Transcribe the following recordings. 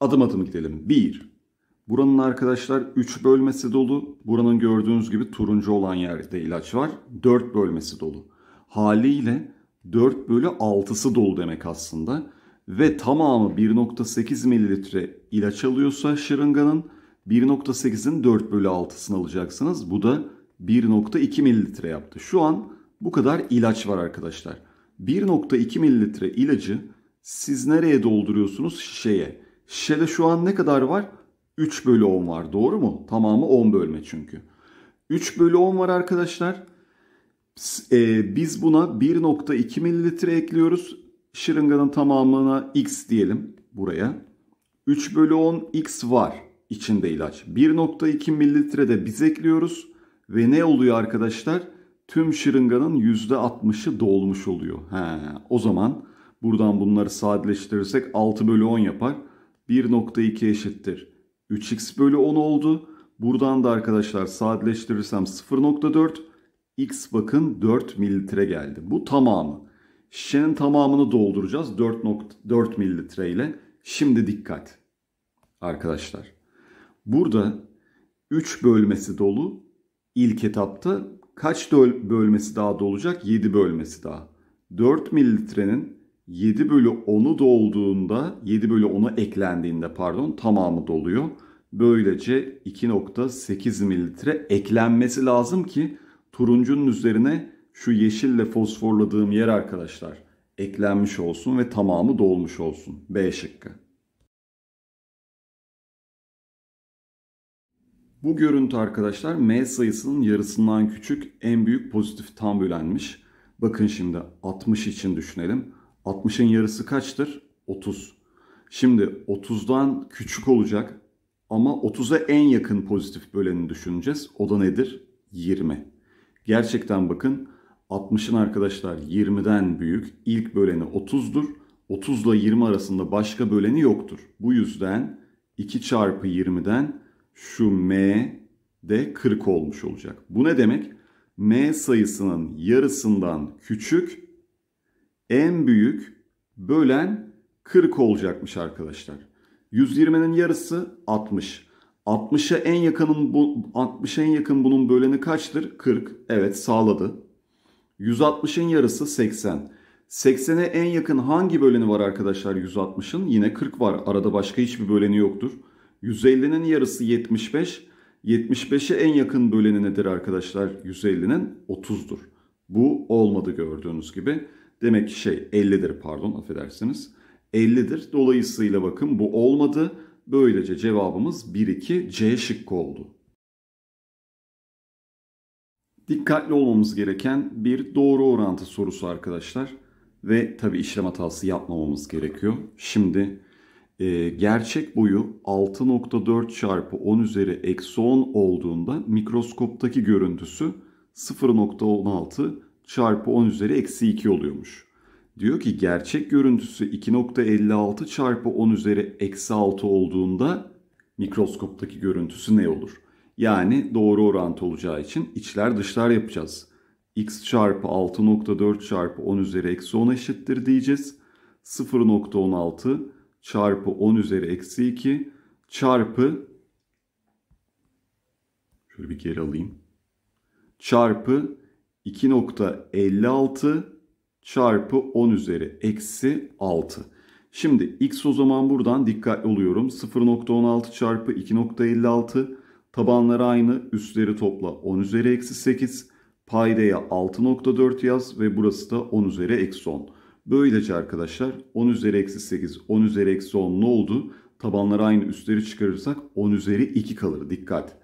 Adım adım gidelim. 1. Buranın arkadaşlar 3 bölmesi dolu. Buranın gördüğünüz gibi turuncu olan yerde ilaç var. 4 bölmesi dolu. Haliyle 4 bölü 6'sı dolu demek aslında. Ve tamamı 1.8 mililitre ilaç alıyorsa şırınganın 1.8'in 4 bölü 6'sını alacaksınız. Bu da 1.2 mililitre yaptı. Şu an bu kadar ilaç var arkadaşlar. 1.2 mililitre ilacı siz nereye dolduruyorsunuz? Şişeye. Şişede şu an ne kadar var? 3 bölü 10 var doğru mu? Tamamı 10 bölme çünkü. 3 bölü 10 var arkadaşlar. E, biz buna 1.2 mililitre ekliyoruz. Şırınganın tamamına x diyelim buraya. 3 bölü 10 x var içinde ilaç. 1.2 mililitre de biz ekliyoruz. Ve ne oluyor arkadaşlar? Tüm şırınganın %60'ı dolmuş oluyor. He, o zaman buradan bunları sadeleştirirsek 6 bölü 10 yapar. 1.2 eşittir. 3x bölü 10 oldu. Buradan da arkadaşlar sadeleştirirsem 0.4 x bakın 4 mililitre geldi. Bu tamamı. Şişenin tamamını dolduracağız 4.4 mililitre ile. Şimdi dikkat arkadaşlar. Burada 3 bölmesi dolu. İlk etapta kaç bölmesi daha dolacak? 7 bölmesi daha. 4 mililitrenin 7 bölü 10'u dolduğunda 7 bölü 10'u eklendiğinde pardon tamamı doluyor. Böylece 2.8 mililitre eklenmesi lazım ki turuncunun üzerine şu yeşille fosforladığım yer arkadaşlar eklenmiş olsun ve tamamı dolmuş olsun. B şıkkı. Bu görüntü arkadaşlar M sayısının yarısından küçük en büyük pozitif tam bölenmiş. Bakın şimdi 60 için düşünelim. 60'ın yarısı kaçtır? 30. Şimdi 30'dan küçük olacak ama 30'a en yakın pozitif böleni düşüneceğiz. O da nedir? 20. Gerçekten bakın 60'ın arkadaşlar 20'den büyük ilk böleni 30'dur. 30 ile 20 arasında başka böleni yoktur. Bu yüzden 2 çarpı 20'den şu m de 40 olmuş olacak. Bu ne demek? m sayısının yarısından küçük en büyük bölen 40 olacakmış arkadaşlar. 120'nin yarısı 60. 60'a en yakının bu 60'a en yakın bunun böleni kaçtır? 40. Evet sağladı. 160'ın yarısı 80. 80'e en yakın hangi böleni var arkadaşlar 160'ın? Yine 40 var. Arada başka hiçbir böleni yoktur. 150'nin yarısı 75. 75'e en yakın böleni nedir arkadaşlar? 150'nin 30'dur. Bu olmadı gördüğünüz gibi. Demek ki şey 50'dir pardon affedersiniz. 50'dir. Dolayısıyla bakın bu olmadı. Böylece cevabımız 1 2 C şıkkı oldu. Dikkatli olmamız gereken bir doğru orantı sorusu arkadaşlar. Ve tabi işlem hatası yapmamamız gerekiyor. Şimdi e, gerçek boyu 6.4 çarpı 10 üzeri eksi 10 olduğunda mikroskoptaki görüntüsü 0.16 çarpı 10 üzeri eksi 2 oluyormuş. Diyor ki gerçek görüntüsü 2.56 çarpı 10 üzeri eksi 6 olduğunda mikroskoptaki görüntüsü ne olur? Yani doğru orantı olacağı için içler dışlar yapacağız. x çarpı 6.4 çarpı 10 üzeri eksi 10 eşittir diyeceğiz. 0.16 çarpı 10 üzeri eksi 2 çarpı şöyle bir geri alayım. Çarpı 2.56 çarpı 10 üzeri eksi 6. Şimdi x o zaman buradan dikkatli oluyorum. 0.16 çarpı 2.56 tabanları aynı üstleri topla 10 üzeri eksi 8 paydaya 6.4 yaz ve burası da 10 üzeri eksi 10. Böylece arkadaşlar 10 üzeri eksi 8 10 üzeri eksi 10 ne oldu? Tabanları aynı üstleri çıkarırsak 10 üzeri 2 kalır dikkat.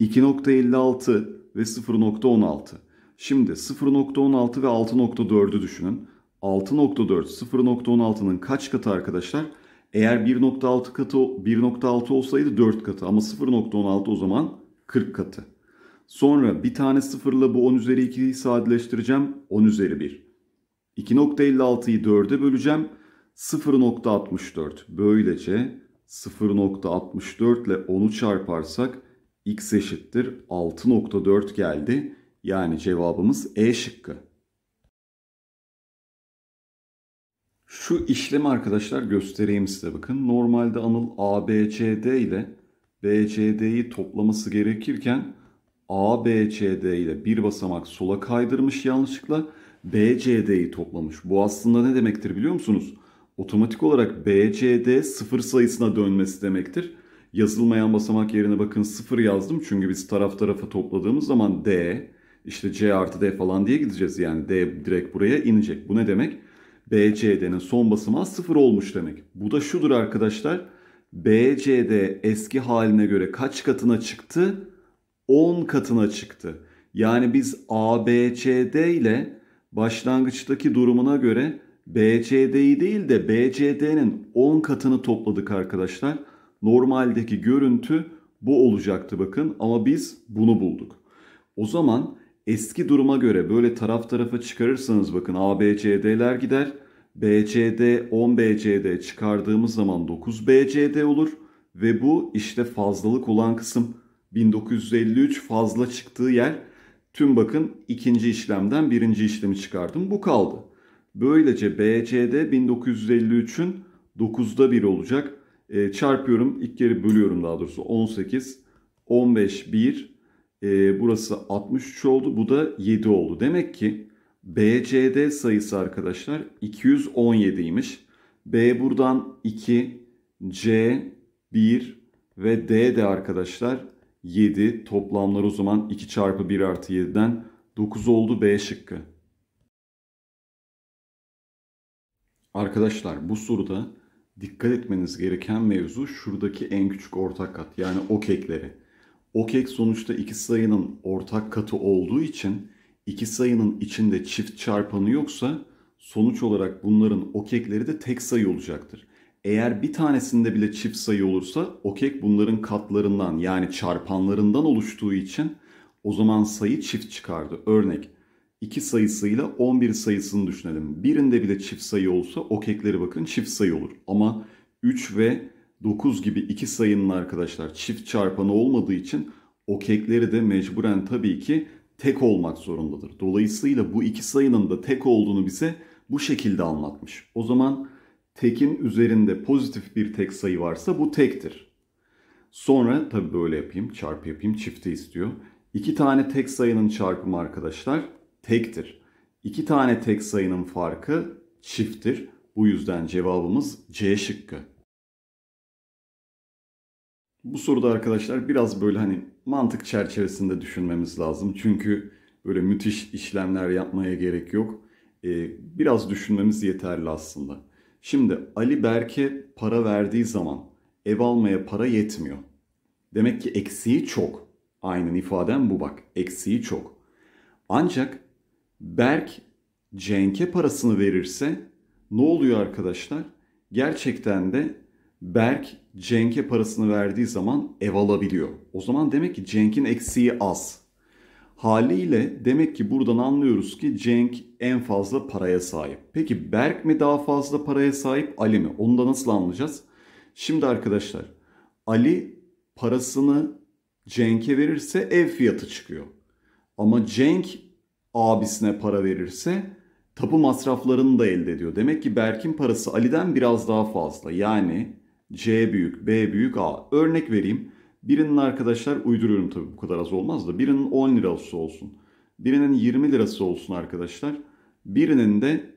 2.56 ve 0.16 Şimdi 0.16 ve 6.4'ü düşünün. 6.4 0.16'nın kaç katı arkadaşlar? Eğer 1.6 katı 1.6 olsaydı 4 katı ama 0.16 o zaman 40 katı. Sonra bir tane sıfırla bu 10 üzeri 2'yi sadeleştireceğim. 10 üzeri 1. 2.56'yı 4'e böleceğim. 0.64. Böylece 0.64 ile 10'u çarparsak x eşittir 6.4 geldi. Yani cevabımız E şıkkı. Şu işlemi arkadaşlar göstereyim size bakın. Normalde Anıl ABCD ile BCD'yi toplaması gerekirken ABCD ile bir basamak sola kaydırmış yanlışlıkla BCD'yi toplamış. Bu aslında ne demektir biliyor musunuz? Otomatik olarak BCD sıfır sayısına dönmesi demektir. Yazılmayan basamak yerine bakın sıfır yazdım. Çünkü biz taraf tarafa topladığımız zaman D, işte C artı D falan diye gideceğiz. Yani D direkt buraya inecek. Bu ne demek? BCD'nin son basamağı sıfır olmuş demek. Bu da şudur arkadaşlar. BCD eski haline göre kaç katına çıktı? 10 katına çıktı. Yani biz ABCD ile başlangıçtaki durumuna göre BCD'yi değil de BCD'nin 10 katını topladık arkadaşlar. Normaldeki görüntü bu olacaktı bakın ama biz bunu bulduk. O zaman eski duruma göre böyle taraf tarafa çıkarırsanız bakın ABCD'ler gider. BCD 10BCD çıkardığımız zaman 9BCD olur ve bu işte fazlalık olan kısım 1953 fazla çıktığı yer tüm bakın ikinci işlemden birinci işlemi çıkardım bu kaldı. Böylece BCD 1953'ün 9'da 1 olacak. E, çarpıyorum ilk kere bölüyorum daha doğrusu 18 15 1 e, burası 63 oldu. Bu da 7 oldu. Demek ki BCD sayısı arkadaşlar 217'ymiş. B buradan 2, C 1 ve D de arkadaşlar 7. Toplamlar o zaman 2 çarpı 1 artı 7'den 9 oldu B şıkkı. Arkadaşlar bu soruda dikkat etmeniz gereken mevzu şuradaki en küçük ortak kat yani o kekleri. OKEK sonuçta iki sayının ortak katı olduğu için iki sayının içinde çift çarpanı yoksa sonuç olarak bunların okekleri de tek sayı olacaktır. Eğer bir tanesinde bile çift sayı olursa okek bunların katlarından yani çarpanlarından oluştuğu için o zaman sayı çift çıkardı. Örnek 2 sayısıyla 11 sayısını düşünelim. Birinde bile çift sayı olsa okekleri bakın çift sayı olur. Ama 3 ve 9 gibi iki sayının arkadaşlar çift çarpanı olmadığı için o kekleri de mecburen tabii ki tek olmak zorundadır. Dolayısıyla bu iki sayının da tek olduğunu bize bu şekilde anlatmış. O zaman tekin üzerinde pozitif bir tek sayı varsa bu tektir. Sonra tabii böyle yapayım, çarpı yapayım, çifti istiyor. İki tane tek sayının çarpımı arkadaşlar tektir. İki tane tek sayının farkı çifttir. Bu yüzden cevabımız C şıkkı. Bu soruda arkadaşlar biraz böyle hani mantık çerçevesinde düşünmemiz lazım. Çünkü böyle müthiş işlemler yapmaya gerek yok. Ee, biraz düşünmemiz yeterli aslında. Şimdi Ali Berk'e para verdiği zaman ev almaya para yetmiyor. Demek ki eksiği çok. Aynen ifadem bu bak. Eksiği çok. Ancak Berk Cenk'e parasını verirse ne oluyor arkadaşlar? Gerçekten de Berk Cenk'e parasını verdiği zaman ev alabiliyor. O zaman demek ki Cenk'in eksiği az. Haliyle demek ki buradan anlıyoruz ki Cenk en fazla paraya sahip. Peki Berk mi daha fazla paraya sahip Ali mi? Onu da nasıl anlayacağız? Şimdi arkadaşlar Ali parasını Cenk'e verirse ev fiyatı çıkıyor. Ama Cenk abisine para verirse tapu masraflarını da elde ediyor. Demek ki Berk'in parası Ali'den biraz daha fazla. Yani C büyük, B büyük, A. Örnek vereyim. Birinin arkadaşlar uyduruyorum tabii bu kadar az olmaz da birinin 10 lirası olsun. Birinin 20 lirası olsun arkadaşlar. Birinin de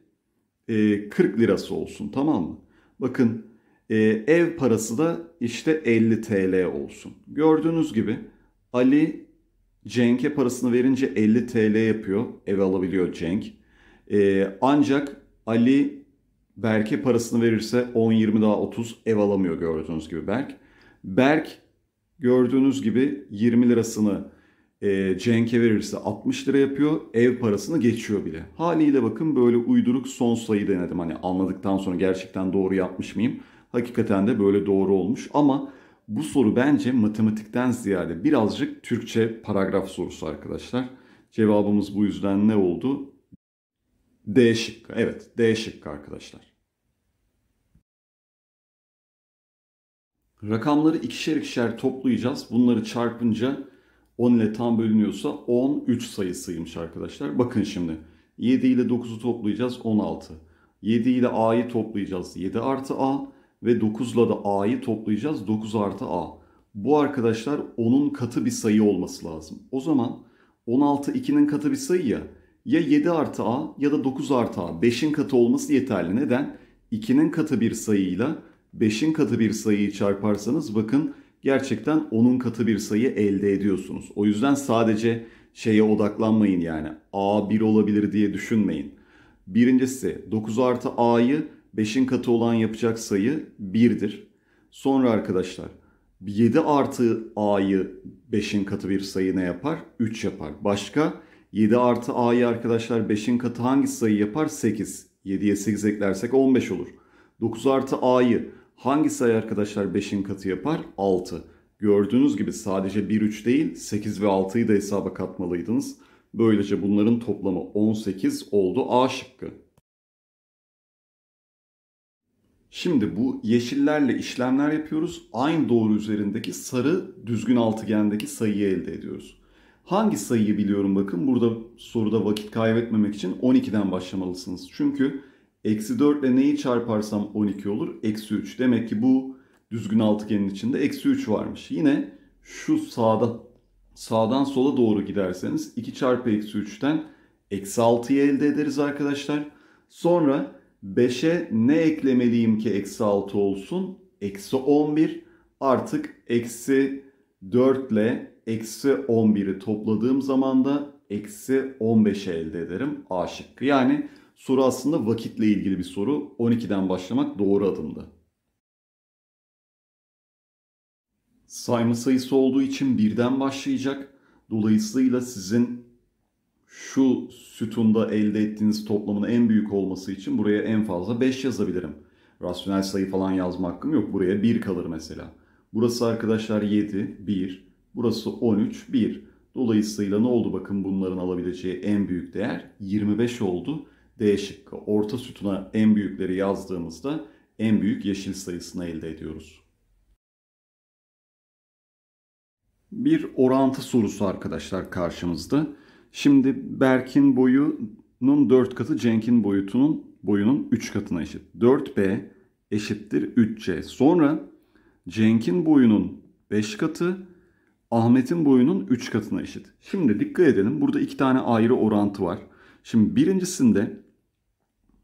e, 40 lirası olsun tamam mı? Bakın e, ev parası da işte 50 TL olsun. Gördüğünüz gibi Ali Cenk'e parasını verince 50 TL yapıyor. Ev alabiliyor Cenk. E, ancak Ali Berk'e parasını verirse 10-20 daha 30 ev alamıyor gördüğünüz gibi Berk. Berk gördüğünüz gibi 20 lirasını e, Cenk'e verirse 60 lira yapıyor. Ev parasını geçiyor bile. Haliyle bakın böyle uyduruk son sayı denedim. Hani anladıktan sonra gerçekten doğru yapmış mıyım? Hakikaten de böyle doğru olmuş ama bu soru bence matematikten ziyade birazcık Türkçe paragraf sorusu arkadaşlar. Cevabımız bu yüzden ne oldu? D şıkkı. Evet D şıkkı arkadaşlar. Rakamları ikişer ikişer toplayacağız. Bunları çarpınca 10 ile tam bölünüyorsa 10 3 sayısıymış arkadaşlar. Bakın şimdi 7 ile 9'u toplayacağız 16. 7 ile a'yı toplayacağız 7 artı a ve 9 ile de a'yı toplayacağız 9 artı a. Bu arkadaşlar 10'un katı bir sayı olması lazım. O zaman 16 2'nin katı bir sayı ya. Ya 7 artı a ya da 9 artı a. 5'in katı olması yeterli. Neden? 2'nin katı bir sayıyla 5'in katı bir sayıyı çarparsanız bakın gerçekten 10'un katı bir sayı elde ediyorsunuz. O yüzden sadece şeye odaklanmayın yani A 1 olabilir diye düşünmeyin. Birincisi 9 artı A'yı 5'in katı olan yapacak sayı 1'dir. Sonra arkadaşlar 7 artı A'yı 5'in katı bir sayı ne yapar? 3 yapar. Başka 7 artı A'yı arkadaşlar 5'in katı hangi sayı yapar? 8. 7'ye 8 eklersek 15 olur. 9 artı A'yı Hangi sayı arkadaşlar 5'in katı yapar? 6. Gördüğünüz gibi sadece 1, 3 değil 8 ve 6'yı da hesaba katmalıydınız. Böylece bunların toplamı 18 oldu A şıkkı. Şimdi bu yeşillerle işlemler yapıyoruz. Aynı doğru üzerindeki sarı düzgün altıgendeki sayıyı elde ediyoruz. Hangi sayıyı biliyorum bakın burada soruda vakit kaybetmemek için 12'den başlamalısınız. Çünkü Eksi 4 ile neyi çarparsam 12 olur? Eksi 3. Demek ki bu düzgün altıgenin içinde eksi 3 varmış. Yine şu sağda sağdan sola doğru giderseniz 2 çarpı eksi 3'ten eksi 6'yı elde ederiz arkadaşlar. Sonra 5'e ne eklemeliyim ki eksi 6 olsun? Eksi 11 artık eksi 4 ile eksi 11'i topladığım zaman da eksi 15'e elde ederim A şıkkı. Yani Soru aslında vakitle ilgili bir soru. 12'den başlamak doğru adımdı. Sayma sayısı olduğu için birden başlayacak. Dolayısıyla sizin şu sütunda elde ettiğiniz toplamın en büyük olması için buraya en fazla 5 yazabilirim. Rasyonel sayı falan yazma hakkım yok. Buraya 1 kalır mesela. Burası arkadaşlar 7, 1. Burası 13, 1. Dolayısıyla ne oldu bakın bunların alabileceği en büyük değer 25 oldu. D şıkkı orta sütuna en büyükleri yazdığımızda en büyük yeşil sayısını elde ediyoruz. Bir orantı sorusu arkadaşlar karşımızda. Şimdi Berk'in boyunun 4 katı Cenk'in boyutunun boyunun 3 katına eşit. 4B eşittir 3C. Sonra Cenk'in boyunun 5 katı Ahmet'in boyunun 3 katına eşit. Şimdi dikkat edelim. Burada iki tane ayrı orantı var. Şimdi birincisinde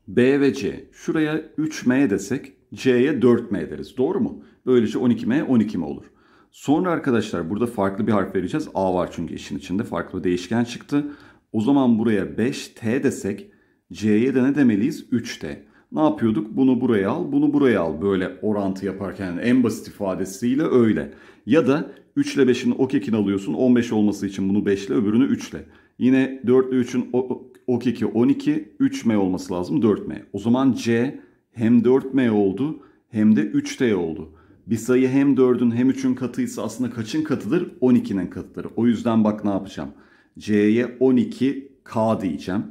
B ve C. Şuraya 3M desek C'ye 4M deriz. Doğru mu? Böylece 12M 12M olur. Sonra arkadaşlar burada farklı bir harf vereceğiz. A var çünkü işin içinde. Farklı bir değişken çıktı. O zaman buraya 5T desek C'ye de ne demeliyiz? 3T. Ne yapıyorduk? Bunu buraya al, bunu buraya al. Böyle orantı yaparken en basit ifadesiyle öyle. Ya da 3 ile 5'in o kekini alıyorsun. 15 olması için bunu 5 ile öbürünü 3 ile. Yine 4 ile 3'ün Ok 2 12 3M olması lazım 4M. O zaman C hem 4M oldu hem de 3T oldu. Bir sayı hem 4'ün hem 3'ün katıysa aslında kaçın katıdır? 12'nin katıdır. O yüzden bak ne yapacağım. C'ye 12K diyeceğim.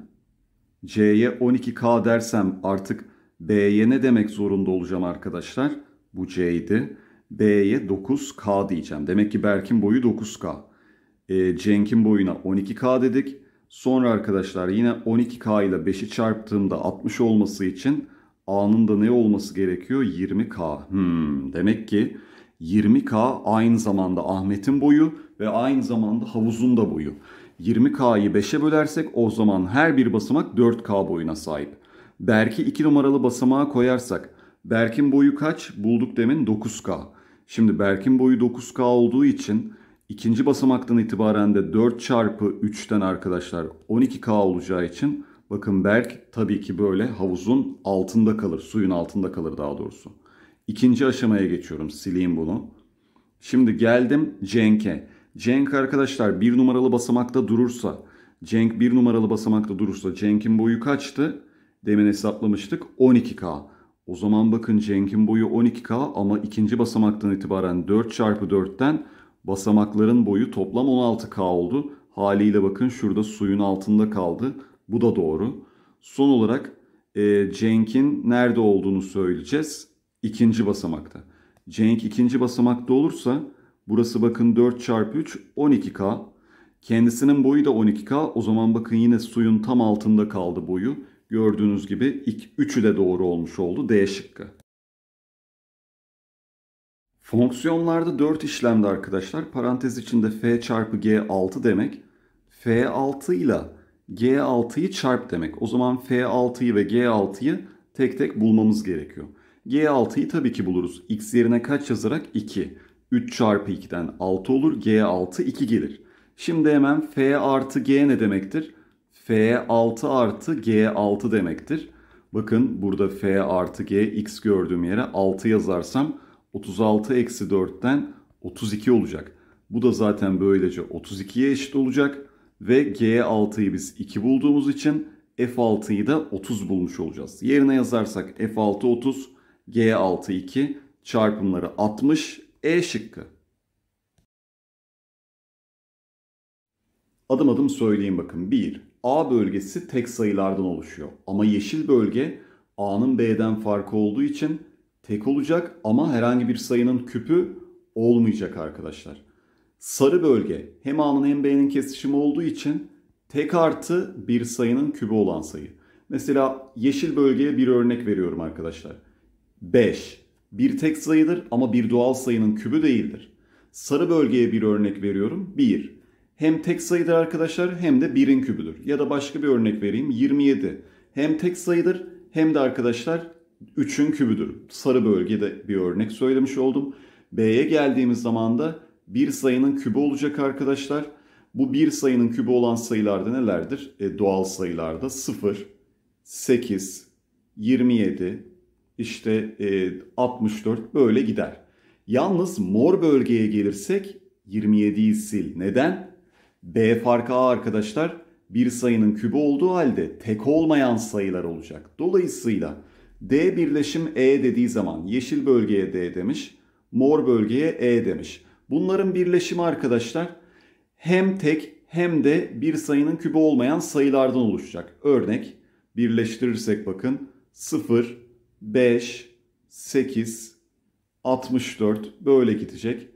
C'ye 12K dersem artık B'ye ne demek zorunda olacağım arkadaşlar? Bu C'ydi. B'ye 9K diyeceğim. Demek ki Berk'in boyu 9K. E, ee, Cenk'in boyuna 12K dedik. Sonra arkadaşlar yine 12K ile 5'i çarptığımda 60 olması için A'nın da ne olması gerekiyor? 20K. Hmm, demek ki 20K aynı zamanda Ahmet'in boyu ve aynı zamanda havuzun da boyu. 20K'yı 5'e bölersek o zaman her bir basamak 4K boyuna sahip. Berk'i 2 numaralı basamağa koyarsak Berk'in boyu kaç? Bulduk demin 9K. Şimdi Berk'in boyu 9K olduğu için İkinci basamaktan itibaren de 4 çarpı 3'ten arkadaşlar 12K olacağı için bakın Berk tabii ki böyle havuzun altında kalır. Suyun altında kalır daha doğrusu. İkinci aşamaya geçiyorum. Sileyim bunu. Şimdi geldim Cenk'e. Cenk arkadaşlar bir numaralı basamakta durursa. Cenk bir numaralı basamakta durursa. Cenk'in boyu kaçtı? Demin hesaplamıştık. 12K. O zaman bakın Cenk'in boyu 12K ama ikinci basamaktan itibaren 4 çarpı 4'ten Basamakların boyu toplam 16K oldu. Haliyle bakın şurada suyun altında kaldı. Bu da doğru. Son olarak e, Cenk'in nerede olduğunu söyleyeceğiz. İkinci basamakta. Cenk ikinci basamakta olursa burası bakın 4 çarpı 3 12K. Kendisinin boyu da 12K. O zaman bakın yine suyun tam altında kaldı boyu. Gördüğünüz gibi ilk üçü de doğru olmuş oldu. D şıkkı. Fonksiyonlarda 4 işlemde arkadaşlar parantez içinde f çarpı g 6 demek. f6 ile g6'yı çarp demek. O zaman f6'yı ve g6'yı tek tek bulmamız gerekiyor. g6'yı tabii ki buluruz. x yerine kaç yazarak 2. 3 çarpı 2'den 6 olur. g6 2 gelir. Şimdi hemen f artı g ne demektir? f6 artı g6 demektir. Bakın burada f artı g x gördüğüm yere 6 yazarsam 36 eksi 4'ten 32 olacak. Bu da zaten böylece 32'ye eşit olacak ve G6'yı biz 2 bulduğumuz için F6'yı da 30 bulmuş olacağız. Yerine yazarsak F6 30, G6 2 çarpımları 60 E şıkkı. Adım adım söyleyeyim bakın. 1. A bölgesi tek sayılardan oluşuyor. Ama yeşil bölge A'nın B'den farkı olduğu için tek olacak ama herhangi bir sayının küpü olmayacak arkadaşlar. Sarı bölge hem A'nın hem B'nin kesişimi olduğu için tek artı bir sayının kübü olan sayı. Mesela yeşil bölgeye bir örnek veriyorum arkadaşlar. 5 bir tek sayıdır ama bir doğal sayının kübü değildir. Sarı bölgeye bir örnek veriyorum. 1 hem tek sayıdır arkadaşlar hem de 1'in kübüdür. Ya da başka bir örnek vereyim. 27 hem tek sayıdır hem de arkadaşlar 3'ün kübüdür. Sarı bölgede bir örnek söylemiş oldum. B'ye geldiğimiz zaman da bir sayının kübü olacak arkadaşlar. Bu bir sayının kübü olan sayılarda nelerdir? E, doğal sayılarda 0, 8, 27, işte e, 64 böyle gider. Yalnız mor bölgeye gelirsek 27'yi sil. Neden? B farkı A arkadaşlar bir sayının kübü olduğu halde tek olmayan sayılar olacak. Dolayısıyla D birleşim E dediği zaman yeşil bölgeye D demiş, mor bölgeye E demiş. Bunların birleşimi arkadaşlar hem tek hem de bir sayının kübü olmayan sayılardan oluşacak. Örnek birleştirirsek bakın 0, 5, 8, 64 böyle gidecek.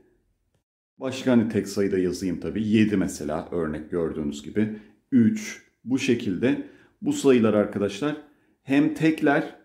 Başka hani tek sayıda yazayım tabi 7 mesela örnek gördüğünüz gibi. 3 bu şekilde. Bu sayılar arkadaşlar hem tekler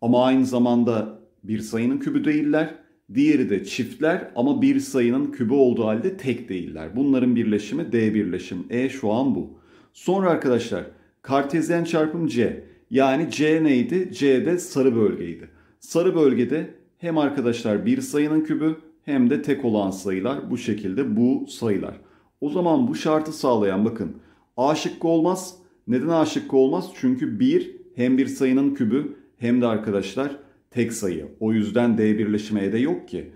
ama aynı zamanda bir sayının kübü değiller. Diğeri de çiftler ama bir sayının kübü olduğu halde tek değiller. Bunların birleşimi D birleşim. E şu an bu. Sonra arkadaşlar kartezyen çarpım C. Yani C neydi? C de sarı bölgeydi. Sarı bölgede hem arkadaşlar bir sayının kübü hem de tek olan sayılar bu şekilde bu sayılar. O zaman bu şartı sağlayan bakın A şıkkı olmaz. Neden A şıkkı olmaz? Çünkü 1 hem bir sayının kübü hem de arkadaşlar tek sayı. O yüzden D birleşimi de yok ki.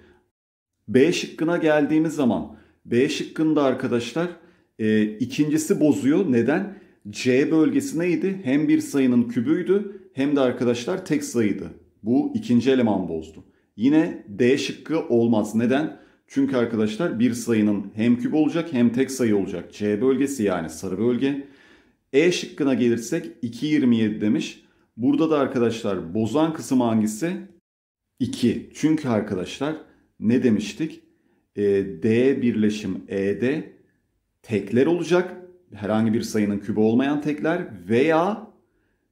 B şıkkına geldiğimiz zaman B şıkkında arkadaşlar e, ikincisi bozuyor. Neden? C bölgesi neydi? Hem bir sayının kübüydü hem de arkadaşlar tek sayıydı. Bu ikinci eleman bozdu. Yine D şıkkı olmaz. Neden? Çünkü arkadaşlar bir sayının hem küp olacak hem tek sayı olacak. C bölgesi yani sarı bölge. E şıkkına gelirsek 2.27 demiş. Burada da arkadaşlar bozan kısım hangisi? 2. Çünkü arkadaşlar ne demiştik? E, D birleşim E'de tekler olacak. Herhangi bir sayının kübü olmayan tekler veya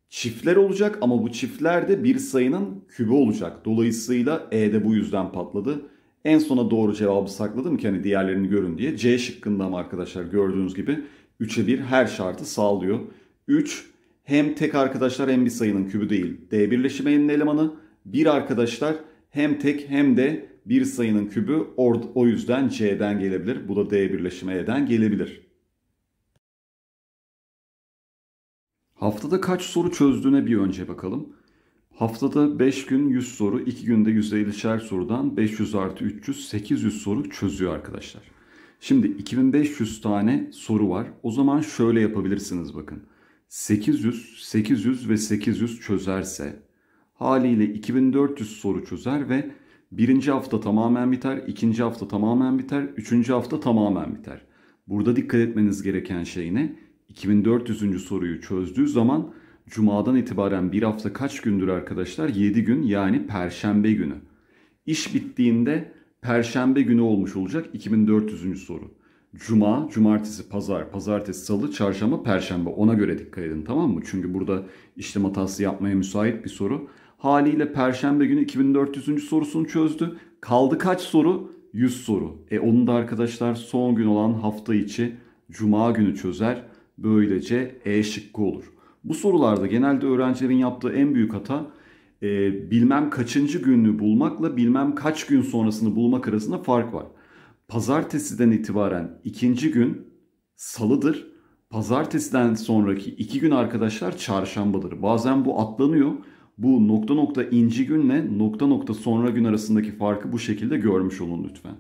çiftler olacak ama bu çiftler de bir sayının kübü olacak. Dolayısıyla E'de bu yüzden patladı. En sona doğru cevabı sakladım ki hani diğerlerini görün diye. C şıkkında ama arkadaşlar gördüğünüz gibi 3'e 1 her şartı sağlıyor. 3 hem tek arkadaşlar hem bir sayının kübü değil D birleşimi y'nin elemanı. Bir arkadaşlar hem tek hem de bir sayının kübü o yüzden C'den gelebilir. Bu da D birleşimi E'den gelebilir. Haftada kaç soru çözdüğüne bir önce bakalım. Haftada 5 gün 100 soru, 2 günde %50'şer sorudan 500 artı 300, 800 soru çözüyor arkadaşlar. Şimdi 2500 tane soru var. O zaman şöyle yapabilirsiniz bakın. 800, 800 ve 800 çözerse haliyle 2400 soru çözer ve birinci hafta tamamen biter, ikinci hafta tamamen biter, üçüncü hafta tamamen biter. Burada dikkat etmeniz gereken şey ne? 2400. soruyu çözdüğü zaman Cuma'dan itibaren bir hafta kaç gündür arkadaşlar? 7 gün yani Perşembe günü. İş bittiğinde Perşembe günü olmuş olacak 2400. soru. Cuma, cumartesi, pazar, pazartesi, salı, çarşamba, perşembe. Ona göre dikkat edin tamam mı? Çünkü burada işlem hatası yapmaya müsait bir soru. Haliyle perşembe günü 2400. sorusunu çözdü. Kaldı kaç soru? 100 soru. E onu da arkadaşlar son gün olan hafta içi cuma günü çözer. Böylece E şıkkı olur. Bu sorularda genelde öğrencilerin yaptığı en büyük hata e, bilmem kaçıncı günü bulmakla bilmem kaç gün sonrasını bulmak arasında fark var pazartesiden itibaren ikinci gün salıdır. Pazartesiden sonraki iki gün arkadaşlar çarşambadır. Bazen bu atlanıyor. Bu nokta nokta inci günle nokta nokta sonra gün arasındaki farkı bu şekilde görmüş olun lütfen.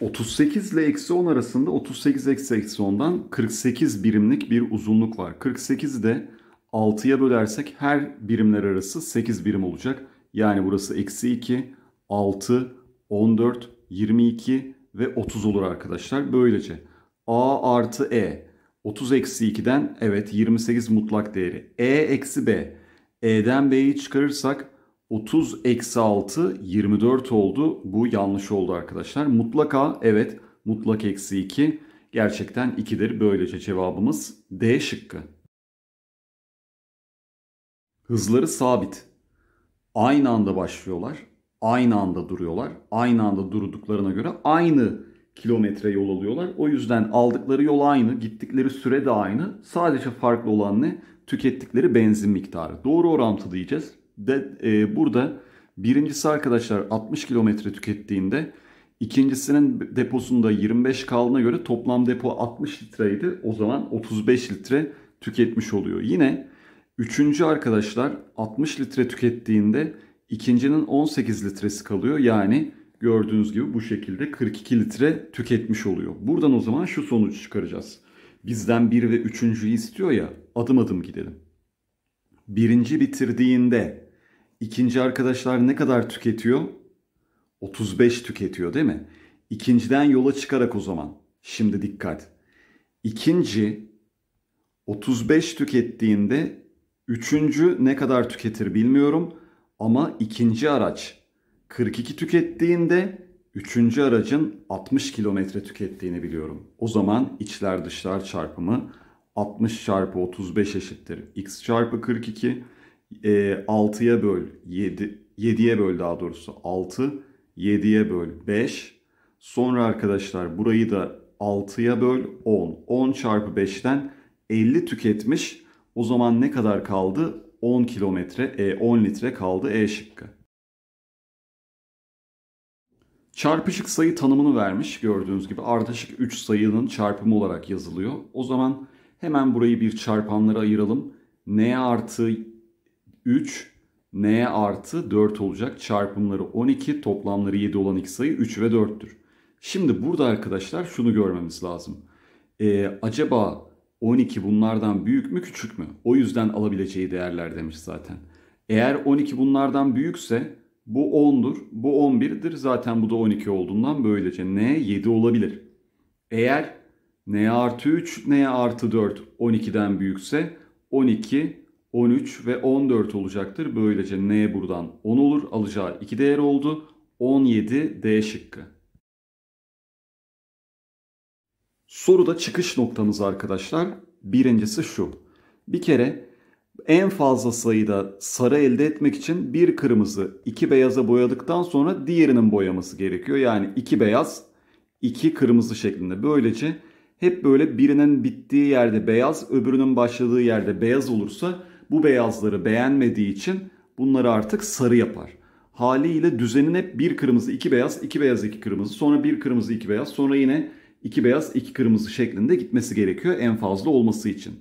38 ile eksi 10 arasında 38 eksi eksi 10'dan 48 birimlik bir uzunluk var. 48'i de 6'ya bölersek her birimler arası 8 birim olacak. Yani burası eksi 2, 6, 14, 22 ve 30 olur arkadaşlar. Böylece A artı E 30 eksi 2'den evet 28 mutlak değeri. E eksi B. E'den B'yi çıkarırsak 30 eksi 6 24 oldu. Bu yanlış oldu arkadaşlar. Mutlak A evet mutlak eksi 2 gerçekten 2'dir. Böylece cevabımız D şıkkı. Hızları sabit. Aynı anda başlıyorlar aynı anda duruyorlar. Aynı anda durduklarına göre aynı kilometre yol alıyorlar. O yüzden aldıkları yol aynı, gittikleri süre de aynı. Sadece farklı olan ne? Tükettikleri benzin miktarı. Doğru orantı diyeceğiz. De, e, burada birincisi arkadaşlar 60 kilometre tükettiğinde ikincisinin deposunda 25 kaldığına göre toplam depo 60 litreydi. O zaman 35 litre tüketmiş oluyor. Yine üçüncü arkadaşlar 60 litre tükettiğinde İkincinin 18 litresi kalıyor. Yani gördüğünüz gibi bu şekilde 42 litre tüketmiş oluyor. Buradan o zaman şu sonuç çıkaracağız. Bizden 1 ve 3.'yü istiyor ya adım adım gidelim. Birinci bitirdiğinde ikinci arkadaşlar ne kadar tüketiyor? 35 tüketiyor değil mi? İkinciden yola çıkarak o zaman. Şimdi dikkat. İkinci 35 tükettiğinde üçüncü ne kadar tüketir bilmiyorum. Ama ikinci araç 42 tükettiğinde üçüncü aracın 60 kilometre tükettiğini biliyorum. O zaman içler dışlar çarpımı 60 çarpı 35 eşittir x çarpı 42. E, 6'ya böl 7, 7'ye böl daha doğrusu 6, 7'ye böl 5. Sonra arkadaşlar burayı da 6'ya böl 10. 10 çarpı 5'ten 50 tüketmiş. O zaman ne kadar kaldı? 10 kilometre, 10 e, litre kaldı E şıkkı. Çarpışık sayı tanımını vermiş gördüğünüz gibi ardışık 3 sayının çarpımı olarak yazılıyor. O zaman hemen burayı bir çarpanlara ayıralım. N artı 3, N artı 4 olacak. Çarpımları 12, toplamları 7 olan iki sayı 3 ve 4'tür. Şimdi burada arkadaşlar şunu görmemiz lazım. Ee, acaba 12 bunlardan büyük mü küçük mü? O yüzden alabileceği değerler demiş zaten. Eğer 12 bunlardan büyükse bu 10'dur, bu 11'dir. Zaten bu da 12 olduğundan böylece n 7 olabilir. Eğer n artı 3, n artı 4 12'den büyükse 12, 13 ve 14 olacaktır. Böylece n buradan 10 olur. Alacağı 2 değer oldu. 17 D şıkkı. Soruda çıkış noktamız arkadaşlar birincisi şu. Bir kere en fazla sayıda sarı elde etmek için bir kırmızı iki beyaza boyadıktan sonra diğerinin boyaması gerekiyor. Yani iki beyaz iki kırmızı şeklinde. Böylece hep böyle birinin bittiği yerde beyaz öbürünün başladığı yerde beyaz olursa bu beyazları beğenmediği için bunları artık sarı yapar. Haliyle düzenin hep bir kırmızı iki beyaz iki beyaz iki kırmızı sonra bir kırmızı iki beyaz sonra yine 2 beyaz 2 kırmızı şeklinde gitmesi gerekiyor en fazla olması için.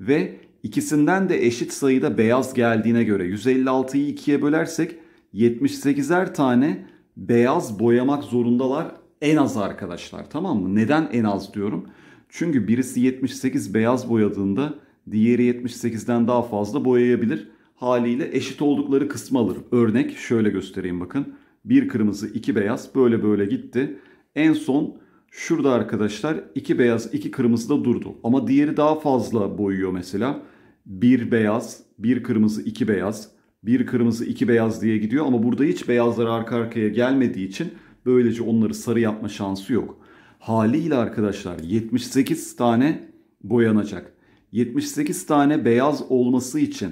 Ve ikisinden de eşit sayıda beyaz geldiğine göre 156'yı 2'ye bölersek 78'er tane beyaz boyamak zorundalar en az arkadaşlar tamam mı? Neden en az diyorum? Çünkü birisi 78 beyaz boyadığında diğeri 78'den daha fazla boyayabilir. Haliyle eşit oldukları kısmı alır. Örnek şöyle göstereyim bakın. Bir kırmızı, iki beyaz böyle böyle gitti. En son Şurada arkadaşlar iki beyaz iki kırmızı da durdu. Ama diğeri daha fazla boyuyor mesela. Bir beyaz, bir kırmızı, iki beyaz, bir kırmızı, iki beyaz diye gidiyor. Ama burada hiç beyazlar arka arkaya gelmediği için böylece onları sarı yapma şansı yok. Haliyle arkadaşlar 78 tane boyanacak. 78 tane beyaz olması için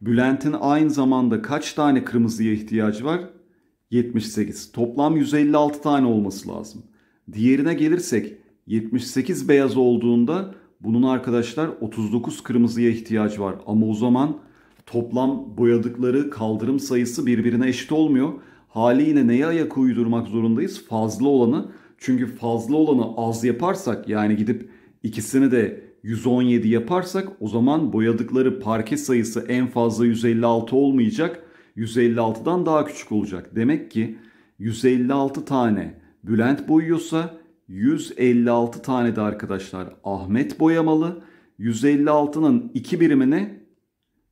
Bülent'in aynı zamanda kaç tane kırmızıya ihtiyacı var? 78. Toplam 156 tane olması lazım. Diğerine gelirsek 78 beyaz olduğunda bunun arkadaşlar 39 kırmızıya ihtiyaç var. Ama o zaman toplam boyadıkları kaldırım sayısı birbirine eşit olmuyor. Haliyle neye ayak uydurmak zorundayız? Fazla olanı. Çünkü fazla olanı az yaparsak yani gidip ikisini de 117 yaparsak o zaman boyadıkları parke sayısı en fazla 156 olmayacak. 156'dan daha küçük olacak. Demek ki 156 tane Bülent boyuyorsa 156 tane de arkadaşlar Ahmet boyamalı. 156'nın 2 birimine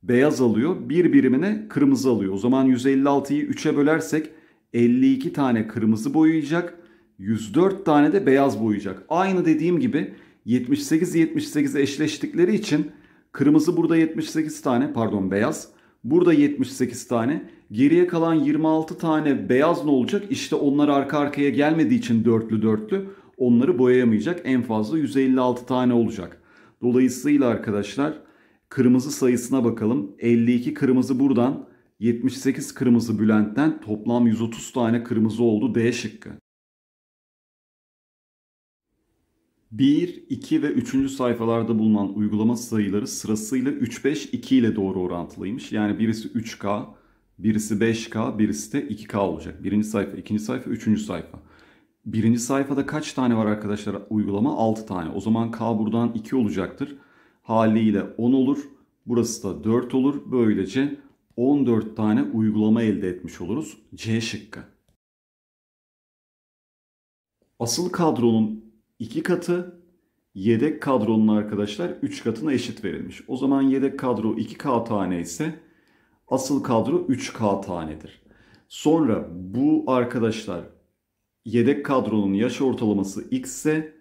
beyaz alıyor. 1 birimine kırmızı alıyor. O zaman 156'yı 3'e bölersek 52 tane kırmızı boyayacak. 104 tane de beyaz boyayacak. Aynı dediğim gibi 78 78'e eşleştikleri için kırmızı burada 78 tane pardon beyaz. Burada 78 tane. Geriye kalan 26 tane beyaz ne olacak? İşte onlar arka arkaya gelmediği için dörtlü dörtlü onları boyayamayacak. En fazla 156 tane olacak. Dolayısıyla arkadaşlar kırmızı sayısına bakalım. 52 kırmızı buradan 78 kırmızı Bülent'ten toplam 130 tane kırmızı oldu D şıkkı. 1, 2 ve 3. sayfalarda bulunan uygulama sayıları sırasıyla 3, 5, 2 ile doğru orantılıymış. Yani birisi 3K, birisi 5K, birisi de 2K olacak. Birinci sayfa, ikinci sayfa, üçüncü sayfa. Birinci sayfada kaç tane var arkadaşlar uygulama? 6 tane. O zaman K buradan 2 olacaktır. Haliyle 10 olur. Burası da 4 olur. Böylece 14 tane uygulama elde etmiş oluruz. C şıkkı. Asıl kadronun 2 katı yedek kadronun arkadaşlar 3 katına eşit verilmiş. O zaman yedek kadro 2K tane ise asıl kadro 3K tanedir. Sonra bu arkadaşlar yedek kadronun yaş ortalaması X ise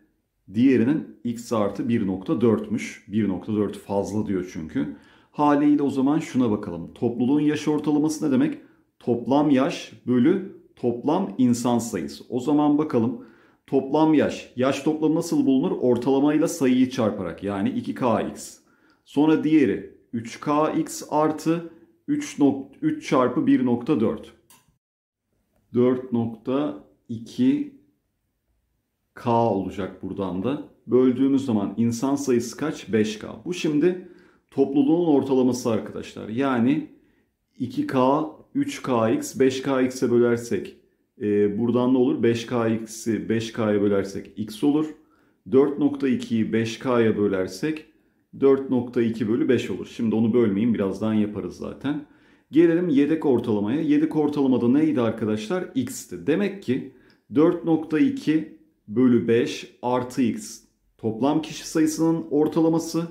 diğerinin X artı 1.4'müş. 1.4 fazla diyor çünkü. Haliyle o zaman şuna bakalım. Topluluğun yaş ortalaması ne demek? Toplam yaş bölü toplam insan sayısı. O zaman bakalım Toplam yaş. Yaş toplamı nasıl bulunur? Ortalamayla sayıyı çarparak yani 2kx. Sonra diğeri 3kx artı 3, 3 çarpı 1.4. 4.2k olacak buradan da. Böldüğümüz zaman insan sayısı kaç? 5k. Bu şimdi topluluğun ortalaması arkadaşlar. Yani 2k, 3kx, 5kx'e bölersek e, buradan ne olur? 5kx'i 5k'ya bölersek x olur. 4.2'yi 5k'ya bölersek 4.2 bölü 5 olur. Şimdi onu bölmeyin birazdan yaparız zaten. Gelelim yedek ortalamaya. Yedek ortalamada neydi arkadaşlar? X'ti. Demek ki 4.2 bölü 5 artı x toplam kişi sayısının ortalaması.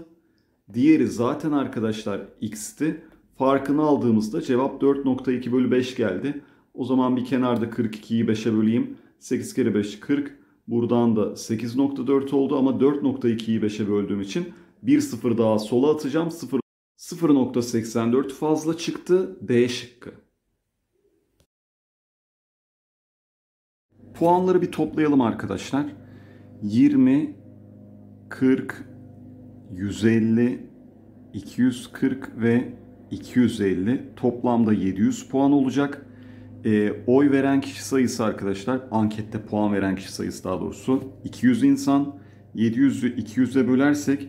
Diğeri zaten arkadaşlar x'ti. Farkını aldığımızda cevap 4.2 bölü 5 geldi. O zaman bir kenarda 42'yi 5'e böleyim. 8 kere 5 40. Buradan da 8.4 oldu ama 4.2'yi 5'e böldüğüm için bir 0 daha sola atacağım. 0 0.84 fazla çıktı. D şıkkı. Puanları bir toplayalım arkadaşlar. 20, 40, 150, 240 ve 250 toplamda 700 puan olacak. E, oy veren kişi sayısı arkadaşlar, ankette puan veren kişi sayısı daha doğrusu 200 insan. 700'ü 200'e bölersek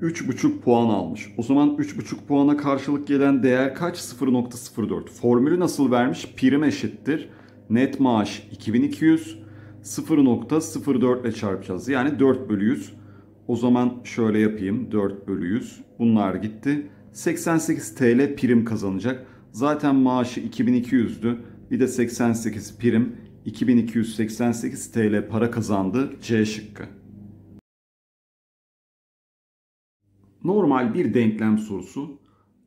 3,5 puan almış. O zaman 3,5 puana karşılık gelen değer kaç? 0.04. Formülü nasıl vermiş? Prim eşittir. Net maaş 2200. 0.04 ile çarpacağız. Yani 4 bölü 100. O zaman şöyle yapayım. 4 bölü 100. Bunlar gitti. 88 TL prim kazanacak. Zaten maaşı 2200'dü bir de 88 prim 2288 TL para kazandı C şıkkı. Normal bir denklem sorusu.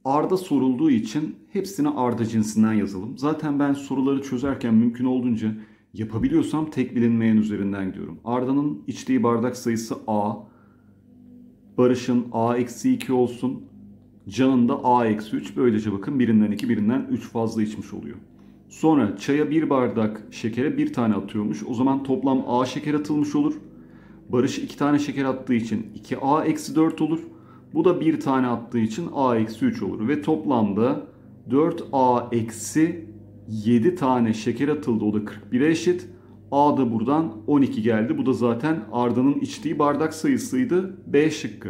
Arda sorulduğu için hepsini Arda cinsinden yazalım. Zaten ben soruları çözerken mümkün olduğunca yapabiliyorsam tek bilinmeyen üzerinden gidiyorum. Arda'nın içtiği bardak sayısı A. Barış'ın A-2 olsun. Can'ın da A-3. Böylece bakın birinden 2 birinden 3 fazla içmiş oluyor. Sonra çaya bir bardak şekere bir tane atıyormuş. O zaman toplam A şeker atılmış olur. Barış iki tane şeker attığı için 2A eksi 4 olur. Bu da bir tane attığı için A eksi 3 olur. Ve toplamda 4A eksi 7 tane şeker atıldı. O da 41'e eşit. A da buradan 12 geldi. Bu da zaten Arda'nın içtiği bardak sayısıydı. B şıkkı.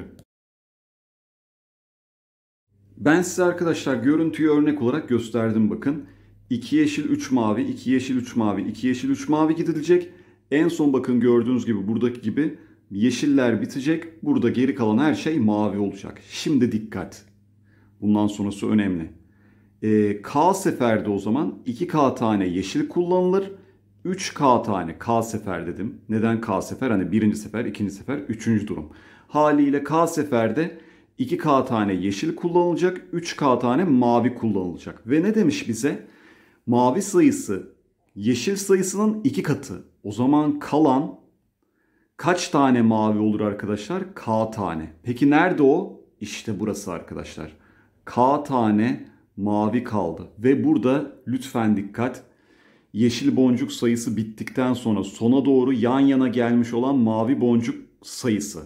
Ben size arkadaşlar görüntüyü örnek olarak gösterdim bakın. 2 yeşil 3 mavi, 2 yeşil 3 mavi, 2 yeşil 3 mavi gidilecek. En son bakın gördüğünüz gibi buradaki gibi yeşiller bitecek. Burada geri kalan her şey mavi olacak. Şimdi dikkat. Bundan sonrası önemli. E, K seferde o zaman 2K tane yeşil kullanılır. 3K tane K sefer dedim. Neden K sefer? Hani birinci sefer, ikinci sefer, üçüncü durum. Haliyle K seferde 2K tane yeşil kullanılacak, 3K tane mavi kullanılacak. Ve ne demiş bize? mavi sayısı yeşil sayısının iki katı. O zaman kalan kaç tane mavi olur arkadaşlar? K tane. Peki nerede o? İşte burası arkadaşlar. K tane mavi kaldı. Ve burada lütfen dikkat. Yeşil boncuk sayısı bittikten sonra sona doğru yan yana gelmiş olan mavi boncuk sayısı.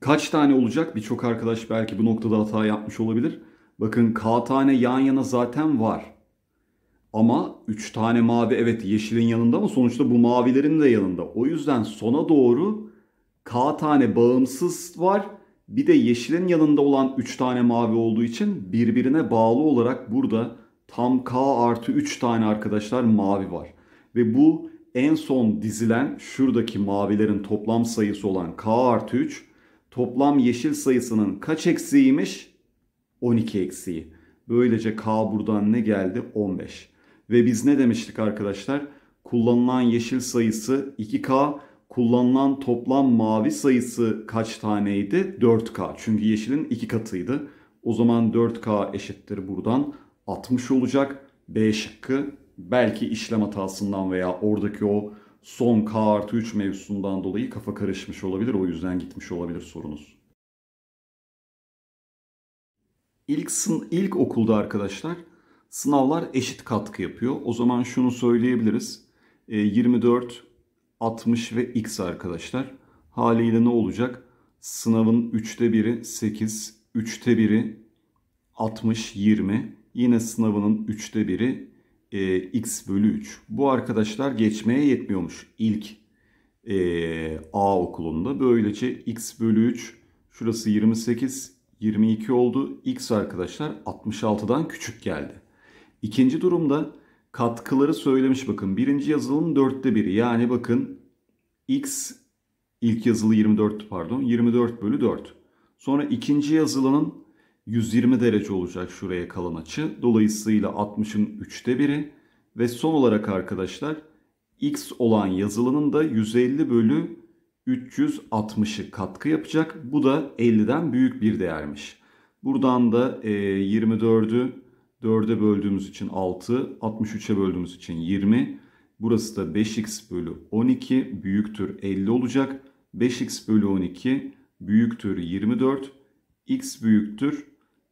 Kaç tane olacak? Birçok arkadaş belki bu noktada hata yapmış olabilir. Bakın K tane yan yana zaten var. Ama 3 tane mavi evet yeşilin yanında ama sonuçta bu mavilerin de yanında. O yüzden sona doğru K tane bağımsız var. Bir de yeşilin yanında olan 3 tane mavi olduğu için birbirine bağlı olarak burada tam K artı 3 tane arkadaşlar mavi var. Ve bu en son dizilen şuradaki mavilerin toplam sayısı olan K artı 3 toplam yeşil sayısının kaç eksiğiymiş? 12 eksiği. Böylece K buradan ne geldi? 15. Ve biz ne demiştik arkadaşlar? Kullanılan yeşil sayısı 2K, kullanılan toplam mavi sayısı kaç taneydi? 4K. Çünkü yeşilin 2 katıydı. O zaman 4K eşittir buradan 60 olacak. B şıkkı belki işlem hatasından veya oradaki o son K artı 3 mevzusundan dolayı kafa karışmış olabilir. O yüzden gitmiş olabilir sorunuz. İlk, sın ilk okulda arkadaşlar Sınavlar eşit katkı yapıyor. O zaman şunu söyleyebiliriz. 24, e, 60 ve x arkadaşlar. Haliyle ne olacak? Sınavın 3'te 1'i 8, 3'te 1'i 60, 20. Yine sınavının 3'te 1'i e, x bölü 3. Bu arkadaşlar geçmeye yetmiyormuş ilk e, A okulunda. Böylece x bölü 3 şurası 28, 22 oldu. X arkadaşlar 66'dan küçük geldi. İkinci durumda katkıları söylemiş bakın. Birinci yazılının dörtte biri. Yani bakın x ilk yazılı 24 pardon 24 bölü 4. Sonra ikinci yazılının 120 derece olacak şuraya kalan açı. Dolayısıyla 60'ın üçte biri. Ve son olarak arkadaşlar x olan yazılının da 150 bölü 360'ı katkı yapacak. Bu da 50'den büyük bir değermiş. Buradan da e, 24'ü 4'e böldüğümüz için 6, 63'e böldüğümüz için 20. Burası da 5x bölü 12 büyüktür 50 olacak. 5x bölü 12 büyüktür 24. x büyüktür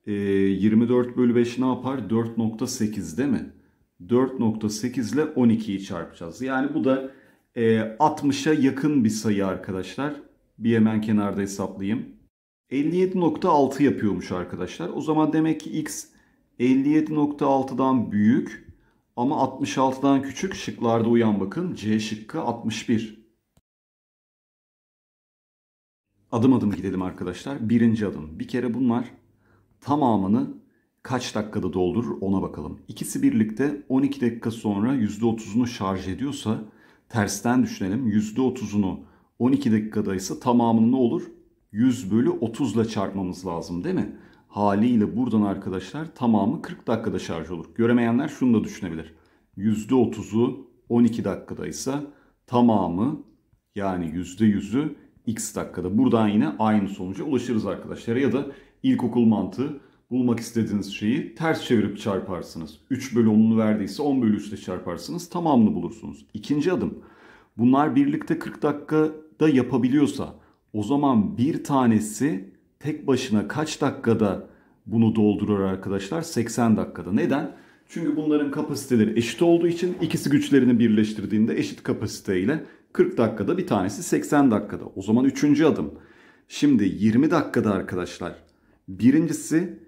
e, 24 bölü 5 ne yapar? 4.8 değil mi? 4.8 ile 12'yi çarpacağız. Yani bu da e, 60'a yakın bir sayı arkadaşlar. Bir hemen kenarda hesaplayayım. 57.6 yapıyormuş arkadaşlar. O zaman demek ki x 57.6'dan büyük ama 66'dan küçük şıklarda uyan bakın. C şıkkı 61. Adım adım gidelim arkadaşlar. Birinci adım. Bir kere bunlar tamamını kaç dakikada doldurur ona bakalım. İkisi birlikte 12 dakika sonra %30'unu şarj ediyorsa tersten düşünelim. %30'unu 12 dakikada ise tamamını ne olur? 100 bölü 30 ile çarpmamız lazım değil mi? haliyle buradan arkadaşlar tamamı 40 dakikada şarj olur. Göremeyenler şunu da düşünebilir. %30'u 12 dakikada ise tamamı yani %100'ü x dakikada. Buradan yine aynı sonuca ulaşırız arkadaşlar. Ya da ilkokul mantığı bulmak istediğiniz şeyi ters çevirip çarparsınız. 3 bölü 10'unu verdiyse 10 bölü 3 çarparsınız tamamını bulursunuz. İkinci adım bunlar birlikte 40 dakikada yapabiliyorsa o zaman bir tanesi tek başına kaç dakikada bunu doldurur arkadaşlar? 80 dakikada. Neden? Çünkü bunların kapasiteleri eşit olduğu için ikisi güçlerini birleştirdiğinde eşit kapasiteyle 40 dakikada bir tanesi 80 dakikada. O zaman üçüncü adım. Şimdi 20 dakikada arkadaşlar. Birincisi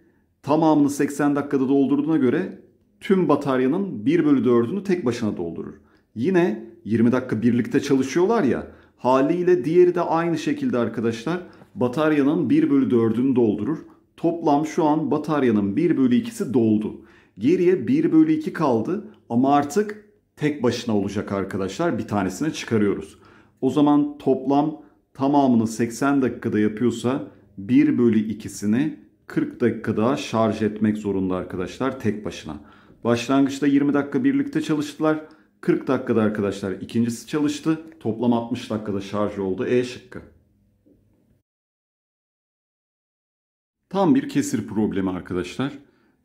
tamamını 80 dakikada doldurduğuna göre tüm bataryanın 1 bölü 4'ünü tek başına doldurur. Yine 20 dakika birlikte çalışıyorlar ya haliyle diğeri de aynı şekilde arkadaşlar bataryanın 1 bölü 4'ünü doldurur. Toplam şu an bataryanın 1 bölü 2'si doldu. Geriye 1 bölü 2 kaldı ama artık tek başına olacak arkadaşlar. Bir tanesini çıkarıyoruz. O zaman toplam tamamını 80 dakikada yapıyorsa 1 bölü 2'sini 40 dakikada şarj etmek zorunda arkadaşlar tek başına. Başlangıçta 20 dakika birlikte çalıştılar. 40 dakikada arkadaşlar ikincisi çalıştı. Toplam 60 dakikada şarj oldu. E şıkkı. Tam bir kesir problemi arkadaşlar.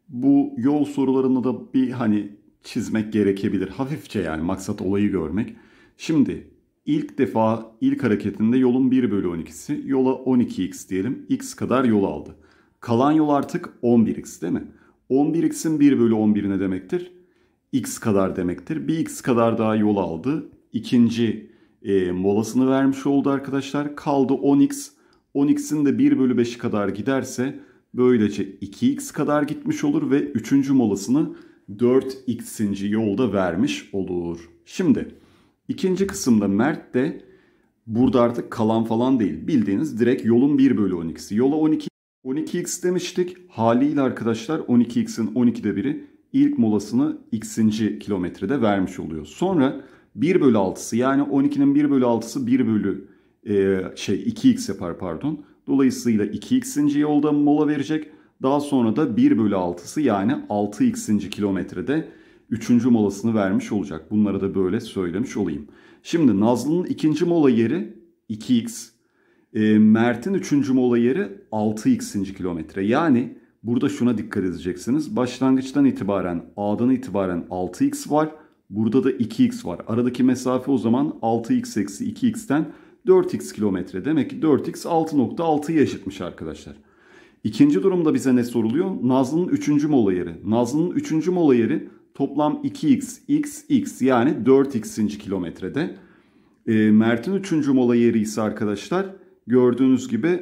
Bu yol sorularında da bir hani çizmek gerekebilir. Hafifçe yani maksat olayı görmek. Şimdi ilk defa ilk hareketinde yolun 1 bölü 12'si yola 12x diyelim x kadar yol aldı. Kalan yol artık 11x değil mi? 11x'in 1 bölü 11 ne demektir? x kadar demektir. Bir x kadar daha yol aldı. İkinci e, molasını vermiş oldu arkadaşlar. Kaldı 10x 10x'in de 1 bölü 5'i kadar giderse böylece 2x kadar gitmiş olur ve 3. molasını 4x'inci yolda vermiş olur. Şimdi ikinci kısımda Mert de burada artık kalan falan değil. Bildiğiniz direkt yolun 1 bölü 12'si. Yola 12 12x demiştik. Haliyle arkadaşlar 12x'in 12'de biri ilk molasını x'inci kilometrede vermiş oluyor. Sonra 1 bölü 6'sı yani 12'nin 1 bölü 6'sı 1 bölü e, şey 2x yapar pardon. Dolayısıyla 2x'inci yolda mola verecek. Daha sonra da 1 bölü 6'sı yani 6x'inci kilometrede 3. molasını vermiş olacak. Bunları da böyle söylemiş olayım. Şimdi Nazlı'nın ikinci mola yeri 2x. E, Mert'in 3. mola yeri 6x'inci kilometre. Yani burada şuna dikkat edeceksiniz. Başlangıçtan itibaren A'dan itibaren 6x var. Burada da 2x var. Aradaki mesafe o zaman 6x eksi 2x'ten 4x kilometre. Demek ki 4x 6.6'ya eşitmiş arkadaşlar. İkinci durumda bize ne soruluyor? Nazlı'nın üçüncü mola yeri. Nazlı'nın 3. mola yeri toplam 2x, x, x yani 4x'inci kilometrede. E, Mert'in üçüncü mola yeri ise arkadaşlar gördüğünüz gibi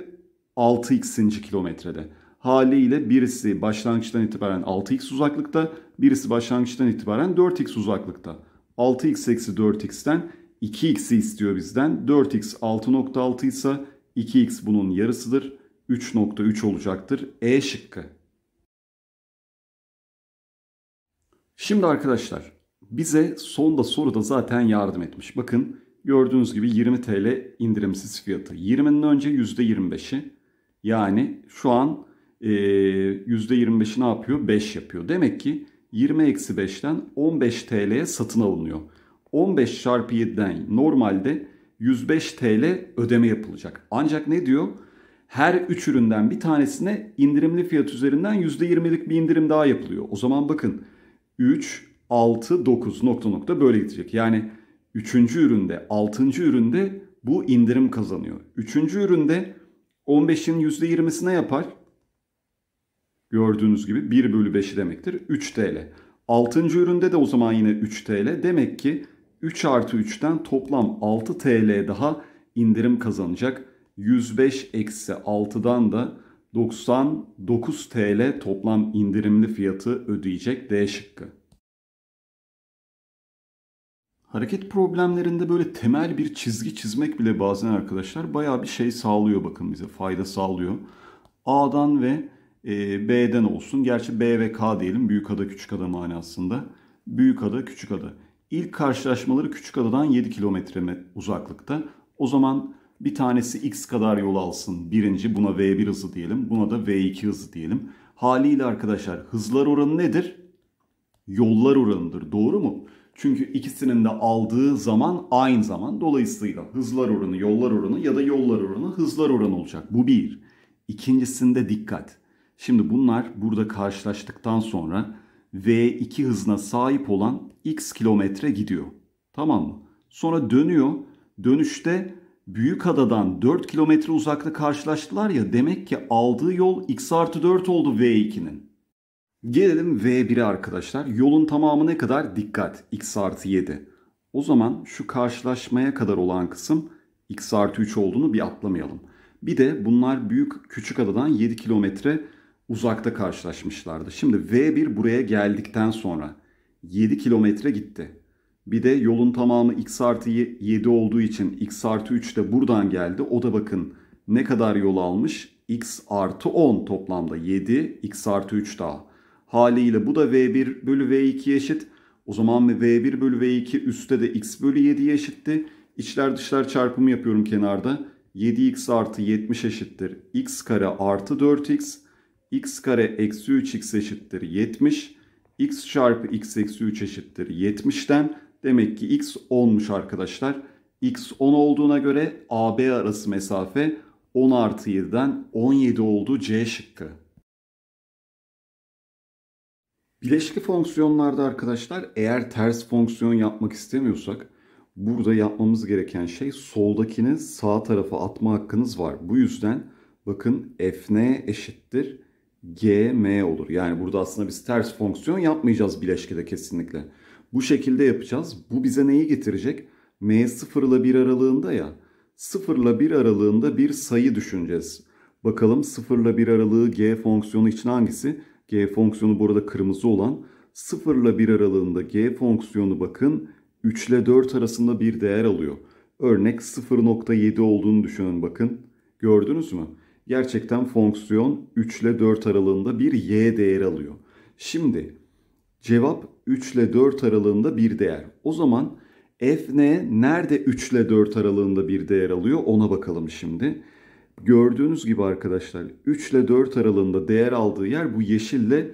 6x'inci kilometrede. Haliyle birisi başlangıçtan itibaren 6x uzaklıkta, birisi başlangıçtan itibaren 4x uzaklıkta. 6x eksi 4x'ten 2x'i istiyor bizden. 4x 6.6 ise 2x bunun yarısıdır. 3.3 olacaktır. E şıkkı. Şimdi arkadaşlar bize sonda soruda zaten yardım etmiş. Bakın gördüğünüz gibi 20 TL indirimsiz fiyatı. 20'nin önce %25'i yani şu an e, %25'i ne yapıyor? 5 yapıyor. Demek ki 20-5'ten 15 TL'ye satın alınıyor. 15 çarpı 7'den normalde 105 TL ödeme yapılacak. Ancak ne diyor? Her 3 üründen bir tanesine indirimli fiyat üzerinden %20'lik bir indirim daha yapılıyor. O zaman bakın 3, 6, 9 nokta nokta böyle gidecek. Yani 3. üründe, 6. üründe bu indirim kazanıyor. 3. üründe 15'in %20'sine yapar. Gördüğünüz gibi 1 bölü 5'i demektir. 3 TL. 6. üründe de o zaman yine 3 TL. Demek ki 3 artı 3'ten toplam 6 TL daha indirim kazanacak. 105 eksi 6'dan da 99 TL toplam indirimli fiyatı ödeyecek D şıkkı. Hareket problemlerinde böyle temel bir çizgi çizmek bile bazen arkadaşlar bayağı bir şey sağlıyor bakın bize fayda sağlıyor. A'dan ve e, B'den olsun. Gerçi B ve K diyelim büyük ada küçük ada manasında. Büyük ada küçük ada. İlk karşılaşmaları küçük adadan 7 kilometre uzaklıkta. O zaman bir tanesi x kadar yol alsın. Birinci buna v1 hızı diyelim. Buna da v2 hızı diyelim. Haliyle arkadaşlar hızlar oranı nedir? Yollar oranıdır. Doğru mu? Çünkü ikisinin de aldığı zaman aynı zaman. Dolayısıyla hızlar oranı, yollar oranı ya da yollar oranı, hızlar oranı olacak. Bu bir. İkincisinde dikkat. Şimdi bunlar burada karşılaştıktan sonra V2 hızına sahip olan x kilometre gidiyor. Tamam mı? Sonra dönüyor. Dönüşte büyük adadan 4 kilometre uzakta karşılaştılar ya demek ki aldığı yol x artı 4 oldu V2'nin. Gelelim V1'e arkadaşlar. Yolun tamamı ne kadar? Dikkat. X artı 7. O zaman şu karşılaşmaya kadar olan kısım x artı 3 olduğunu bir atlamayalım. Bir de bunlar büyük küçük adadan 7 kilometre uzakta karşılaşmışlardı. Şimdi V1 buraya geldikten sonra 7 kilometre gitti. Bir de yolun tamamı x artı 7 olduğu için x artı 3 de buradan geldi. O da bakın ne kadar yol almış? x artı 10 toplamda 7 x artı 3 daha. Haliyle bu da v1 bölü v2 eşit. O zaman v1 bölü v2 üstte de x bölü 7 eşitti. İçler dışlar çarpımı yapıyorum kenarda. 7x artı 70 eşittir. x kare artı 4x x kare eksi 3x eşittir 70. x çarpı x eksi 3 eşittir 70'ten demek ki x 10'muş arkadaşlar. x 10 olduğuna göre AB arası mesafe 10 artı 7'den 17 oldu C şıkkı. Bileşki fonksiyonlarda arkadaşlar eğer ters fonksiyon yapmak istemiyorsak burada yapmamız gereken şey soldakini sağ tarafa atma hakkınız var. Bu yüzden bakın fn eşittir gm olur. Yani burada aslında biz ters fonksiyon yapmayacağız bileşkede kesinlikle. Bu şekilde yapacağız. Bu bize neyi getirecek? m 0 ile 1 aralığında ya. 0 ile 1 aralığında bir sayı düşüneceğiz. Bakalım 0 ile 1 aralığı g fonksiyonu için hangisi? g fonksiyonu burada kırmızı olan. 0 ile 1 aralığında g fonksiyonu bakın 3 ile 4 arasında bir değer alıyor. Örnek 0.7 olduğunu düşünün bakın. Gördünüz mü? gerçekten fonksiyon 3 ile 4 aralığında bir y değer alıyor. Şimdi cevap 3 ile 4 aralığında bir değer. O zaman f n nerede 3 ile 4 aralığında bir değer alıyor ona bakalım şimdi. Gördüğünüz gibi arkadaşlar 3 ile 4 aralığında değer aldığı yer bu yeşille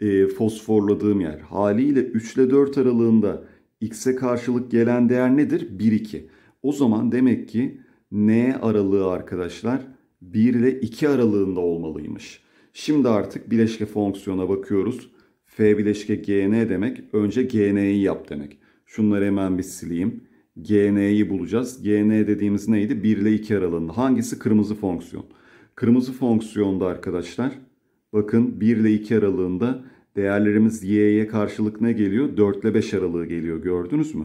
e, fosforladığım yer. Haliyle 3 ile 4 aralığında x'e karşılık gelen değer nedir? 1, 2. O zaman demek ki n aralığı arkadaşlar 1 ile 2 aralığında olmalıymış. Şimdi artık bileşke fonksiyona bakıyoruz. F bileşke gn demek önce gn'yi yap demek. Şunları hemen bir sileyim. gn'yi bulacağız. gn dediğimiz neydi? 1 ile 2 aralığında. Hangisi kırmızı fonksiyon? Kırmızı fonksiyonda arkadaşlar bakın 1 ile 2 aralığında değerlerimiz y'ye karşılık ne geliyor? 4 ile 5 aralığı geliyor gördünüz mü?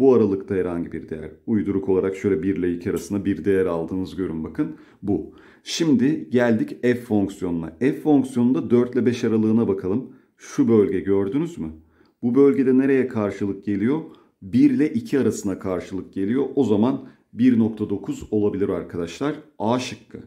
Bu aralıkta herhangi bir değer. Uyduruk olarak şöyle 1 ile 2 arasında bir değer aldığınız görün bakın. Bu. Şimdi geldik f fonksiyonuna. F fonksiyonunda 4 ile 5 aralığına bakalım. Şu bölge gördünüz mü? Bu bölgede nereye karşılık geliyor? 1 ile 2 arasına karşılık geliyor. O zaman 1.9 olabilir arkadaşlar. A şıkkı.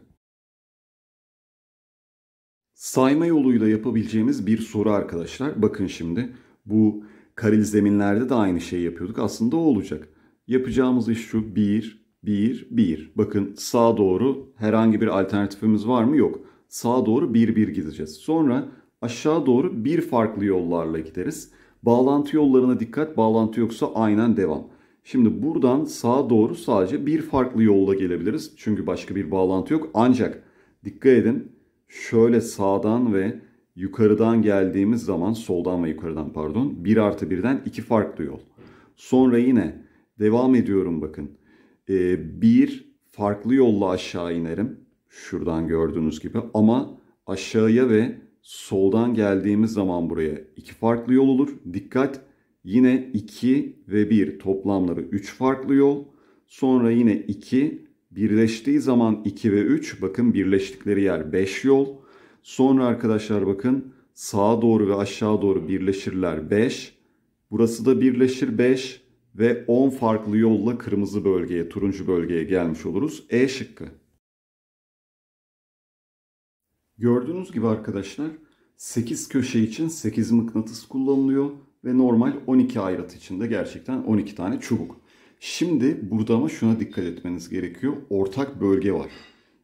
Sayma yoluyla yapabileceğimiz bir soru arkadaşlar. Bakın şimdi bu Karil zeminlerde de aynı şeyi yapıyorduk. Aslında o olacak. Yapacağımız iş şu. 1, 1, 1. Bakın sağa doğru herhangi bir alternatifimiz var mı? Yok. Sağa doğru 1, 1 gideceğiz. Sonra aşağı doğru bir farklı yollarla gideriz. Bağlantı yollarına dikkat. Bağlantı yoksa aynen devam. Şimdi buradan sağa doğru sadece bir farklı yolla gelebiliriz. Çünkü başka bir bağlantı yok. Ancak dikkat edin şöyle sağdan ve yukarıdan geldiğimiz zaman soldan ve yukarıdan pardon 1 artı 1'den 2 farklı yol. Sonra yine devam ediyorum bakın. Ee, bir farklı yolla aşağı inerim. Şuradan gördüğünüz gibi ama aşağıya ve soldan geldiğimiz zaman buraya iki farklı yol olur. Dikkat yine 2 ve 1 toplamları 3 farklı yol. Sonra yine 2 birleştiği zaman 2 ve 3 bakın birleştikleri yer 5 yol. Sonra arkadaşlar bakın sağa doğru ve aşağı doğru birleşirler 5. Burası da birleşir 5 ve 10 farklı yolla kırmızı bölgeye, turuncu bölgeye gelmiş oluruz. E şıkkı. Gördüğünüz gibi arkadaşlar 8 köşe için 8 mıknatıs kullanılıyor ve normal 12 ayrıt için de gerçekten 12 tane çubuk. Şimdi burada ama şuna dikkat etmeniz gerekiyor. Ortak bölge var.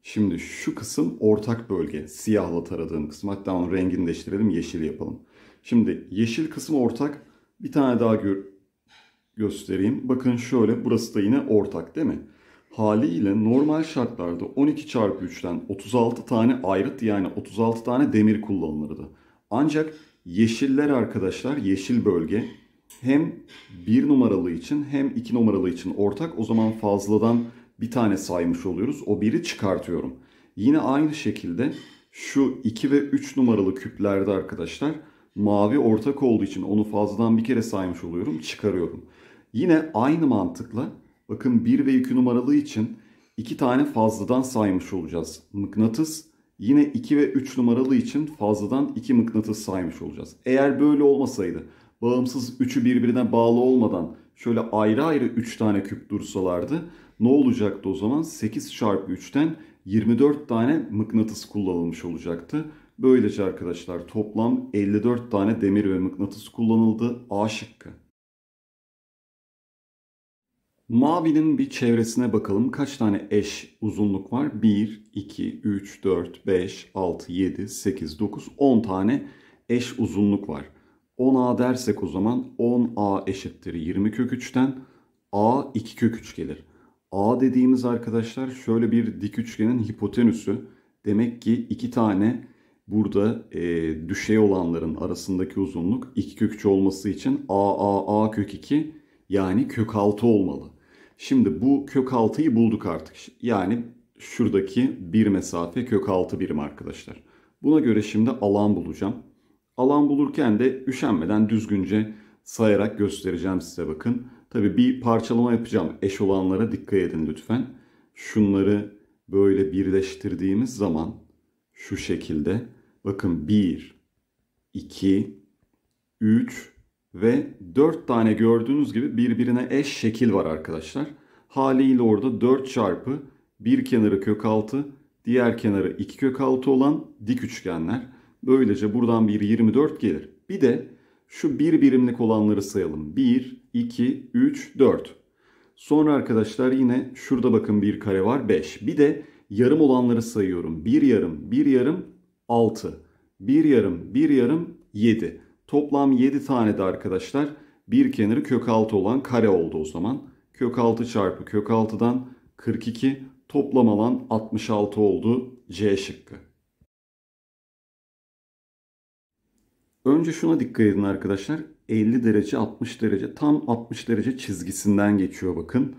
Şimdi şu kısım ortak bölge. Siyahla taradığım kısım. Hatta onun rengini değiştirelim. Yeşil yapalım. Şimdi yeşil kısım ortak. Bir tane daha gö göstereyim. Bakın şöyle. Burası da yine ortak değil mi? Haliyle normal şartlarda 12 çarpı 3'ten 36 tane ayrıt yani 36 tane demir kullanılırdı. Ancak yeşiller arkadaşlar yeşil bölge hem 1 numaralı için hem 2 numaralı için ortak. O zaman fazladan bir tane saymış oluyoruz. O biri çıkartıyorum. Yine aynı şekilde şu 2 ve 3 numaralı küplerde arkadaşlar mavi ortak olduğu için onu fazladan bir kere saymış oluyorum. Çıkarıyorum. Yine aynı mantıkla bakın 1 ve 2 numaralı için 2 tane fazladan saymış olacağız. Mıknatıs yine 2 ve 3 numaralı için fazladan 2 mıknatıs saymış olacağız. Eğer böyle olmasaydı bağımsız 3'ü birbirine bağlı olmadan şöyle ayrı ayrı 3 tane küp dursalardı ne olacaktı o zaman? 8 çarpı 3'ten 24 tane mıknatıs kullanılmış olacaktı. Böylece arkadaşlar toplam 54 tane demir ve mıknatıs kullanıldı. A şıkkı. Mavinin bir çevresine bakalım kaç tane eş uzunluk var? 1, 2, 3, 4, 5, 6, 7, 8, 9, 10 tane eş uzunluk var. 10a dersek o zaman 10a eşittir 20 kök 3'ten a 2 kök 3 gelir. A dediğimiz arkadaşlar şöyle bir dik üçgenin hipotenüsü. Demek ki iki tane burada e, düşey olanların arasındaki uzunluk 2 kök 3 olması için a a a kök 2 yani kök 6 olmalı. Şimdi bu kök 6'yı bulduk artık. Yani şuradaki bir mesafe kök 6 birim arkadaşlar. Buna göre şimdi alan bulacağım. Alan bulurken de üşenmeden düzgünce sayarak göstereceğim size bakın. Tabi bir parçalama yapacağım. Eş olanlara dikkat edin lütfen. Şunları böyle birleştirdiğimiz zaman şu şekilde bakın 1, 2, 3 ve 4 tane gördüğünüz gibi birbirine eş şekil var arkadaşlar. Haliyle orada 4 çarpı bir kenarı kök altı, diğer kenarı 2 kök altı olan dik üçgenler. Böylece buradan bir 24 gelir. Bir de şu bir birimlik olanları sayalım. 1, 2, 3, 4. Sonra arkadaşlar yine şurada bakın bir kare var 5. Bir de yarım olanları sayıyorum. 1 yarım, 1 yarım 6. 1 yarım, 1 yarım 7. Toplam 7 tane de arkadaşlar bir kenarı kök 6 olan kare oldu o zaman. Kök 6 çarpı kök 6'dan 42 toplam alan 66 oldu C şıkkı. Önce şuna dikkat edin arkadaşlar. 50 derece 60 derece tam 60 derece çizgisinden geçiyor bakın.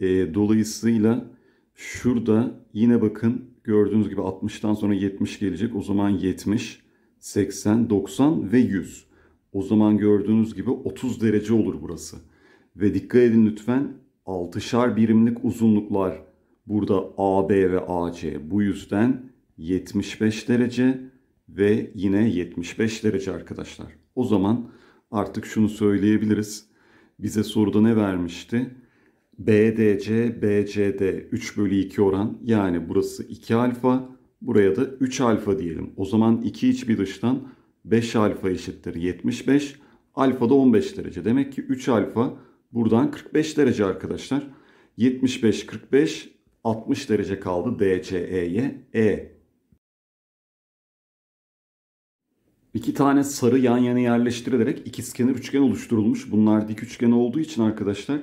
E, dolayısıyla şurada yine bakın gördüğünüz gibi 60'tan sonra 70 gelecek. O zaman 70, 80, 90 ve 100. O zaman gördüğünüz gibi 30 derece olur burası. Ve dikkat edin lütfen 6'şar birimlik uzunluklar burada AB ve AC. Bu yüzden 75 derece, ve yine 75 derece arkadaşlar. O zaman artık şunu söyleyebiliriz. Bize soruda ne vermişti? BDC, BCD 3 bölü 2 oran yani burası 2 alfa buraya da 3 alfa diyelim. O zaman 2 iç bir dıştan 5 alfa eşittir 75. Alfa da 15 derece. Demek ki 3 alfa buradan 45 derece arkadaşlar. 75, 45, 60 derece kaldı DCE'ye. E İki tane sarı yan yana yerleştirilerek ikizkenar üçgen oluşturulmuş. Bunlar dik üçgen olduğu için arkadaşlar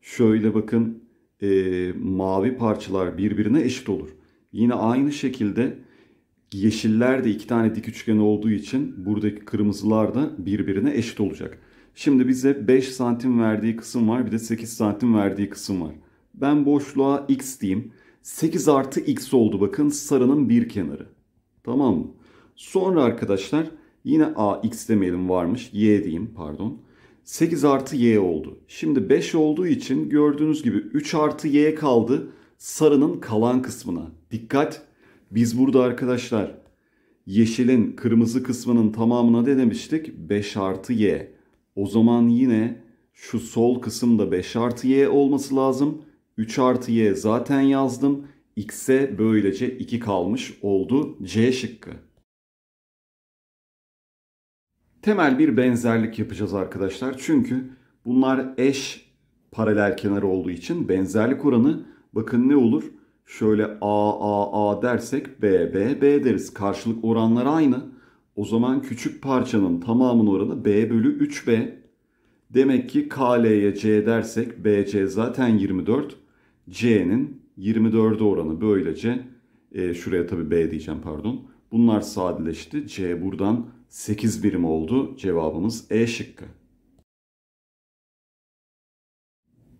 şöyle bakın e, mavi parçalar birbirine eşit olur. Yine aynı şekilde yeşiller de iki tane dik üçgen olduğu için buradaki kırmızılar da birbirine eşit olacak. Şimdi bize 5 santim verdiği kısım var bir de 8 santim verdiği kısım var. Ben boşluğa x diyeyim. 8 artı x oldu bakın sarının bir kenarı. Tamam mı? Sonra arkadaşlar Yine a x demeyelim varmış. Y diyeyim pardon. 8 artı y oldu. Şimdi 5 olduğu için gördüğünüz gibi 3 artı y kaldı sarının kalan kısmına. Dikkat! Biz burada arkadaşlar yeşilin kırmızı kısmının tamamına ne demiştik? 5 artı y. O zaman yine şu sol kısımda 5 artı y olması lazım. 3 artı y zaten yazdım. X'e böylece 2 kalmış oldu. C şıkkı temel bir benzerlik yapacağız arkadaşlar. Çünkü bunlar eş paralel kenar olduğu için benzerlik oranı bakın ne olur? Şöyle A, A, A dersek B, B, B deriz. Karşılık oranlar aynı. O zaman küçük parçanın tamamının oranı B bölü 3B. Demek ki KL'ye C dersek BC zaten 24. C'nin 24'e oranı böylece. E, şuraya tabii B diyeceğim pardon. Bunlar sadeleşti. C buradan 8 birim oldu. Cevabımız E şıkkı.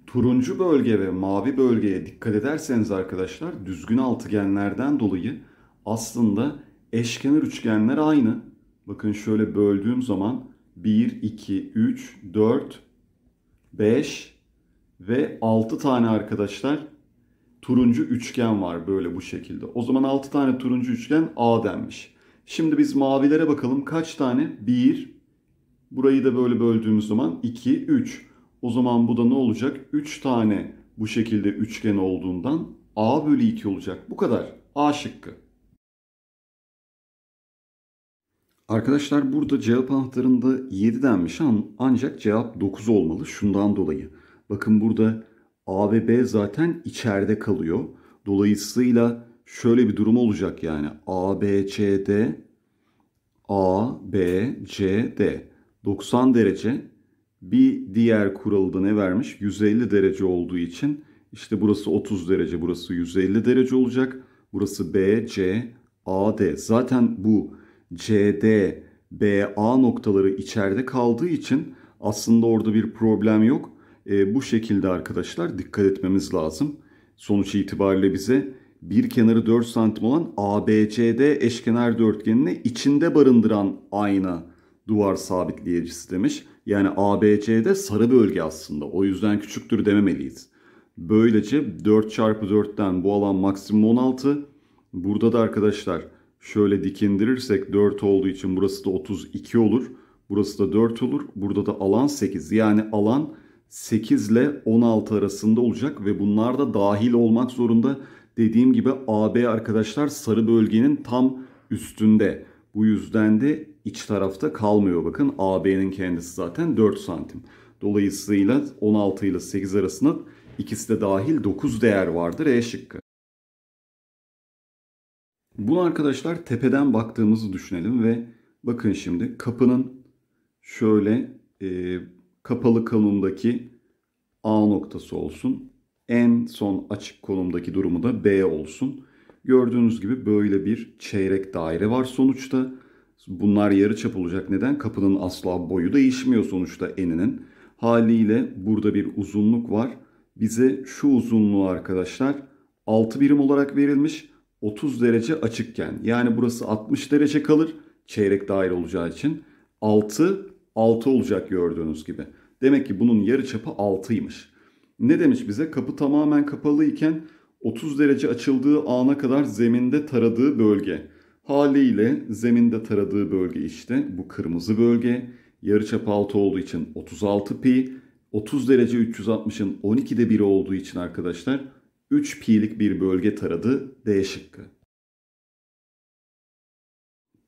Turuncu bölge ve mavi bölgeye dikkat ederseniz arkadaşlar düzgün altıgenlerden dolayı aslında eşkenar üçgenler aynı. Bakın şöyle böldüğüm zaman 1, 2, 3, 4, 5 ve 6 tane arkadaşlar turuncu üçgen var böyle bu şekilde. O zaman 6 tane turuncu üçgen A denmiş. Şimdi biz mavilere bakalım. Kaç tane? 1. Burayı da böyle böldüğümüz zaman 2, 3. O zaman bu da ne olacak? 3 tane bu şekilde üçgen olduğundan A bölü 2 olacak. Bu kadar. A şıkkı. Arkadaşlar burada cevap anahtarında 7 denmiş ama ancak cevap 9 olmalı şundan dolayı. Bakın burada A ve B zaten içeride kalıyor. Dolayısıyla şöyle bir durum olacak yani. A, B, C, D. A, B, C, D. 90 derece. Bir diğer kuralda ne vermiş? 150 derece olduğu için işte burası 30 derece, burası 150 derece olacak. Burası B, C, A, D. Zaten bu C, D, B, A noktaları içeride kaldığı için aslında orada bir problem yok. E, bu şekilde arkadaşlar dikkat etmemiz lazım. Sonuç itibariyle bize bir kenarı 4 santim olan ABCD eşkenar dörtgenini içinde barındıran ayna duvar sabitleyicisi demiş. Yani ABCD sarı bölge aslında. O yüzden küçüktür dememeliyiz. Böylece 4 çarpı 4'ten bu alan maksimum 16. Burada da arkadaşlar şöyle dikindirirsek 4 olduğu için burası da 32 olur. Burası da 4 olur. Burada da alan 8. Yani alan 8 ile 16 arasında olacak ve bunlar da dahil olmak zorunda. Dediğim gibi AB arkadaşlar sarı bölgenin tam üstünde. Bu yüzden de iç tarafta kalmıyor. Bakın AB'nin kendisi zaten 4 santim. Dolayısıyla 16 ile 8 arasında ikisi de dahil 9 değer vardır E şıkkı. Bunu arkadaşlar tepeden baktığımızı düşünelim ve bakın şimdi kapının şöyle e, kapalı konumdaki A noktası olsun. En son açık konumdaki durumu da B olsun. Gördüğünüz gibi böyle bir çeyrek daire var sonuçta. Bunlar yarıçap olacak. Neden? Kapının asla boyu değişmiyor sonuçta eninin. Haliyle burada bir uzunluk var. Bize şu uzunluğu arkadaşlar 6 birim olarak verilmiş. 30 derece açıkken yani burası 60 derece kalır çeyrek daire olacağı için 6 6 olacak gördüğünüz gibi. Demek ki bunun yarıçapı 6'ymış. Ne demiş bize? Kapı tamamen kapalı iken 30 derece açıldığı ana kadar zeminde taradığı bölge. Haliyle zeminde taradığı bölge işte bu kırmızı bölge. Yarıçap altı olduğu için 36 pi. 30 derece 360'ın 12'de 1 olduğu için arkadaşlar 3 pi'lik bir bölge taradı D şıkkı.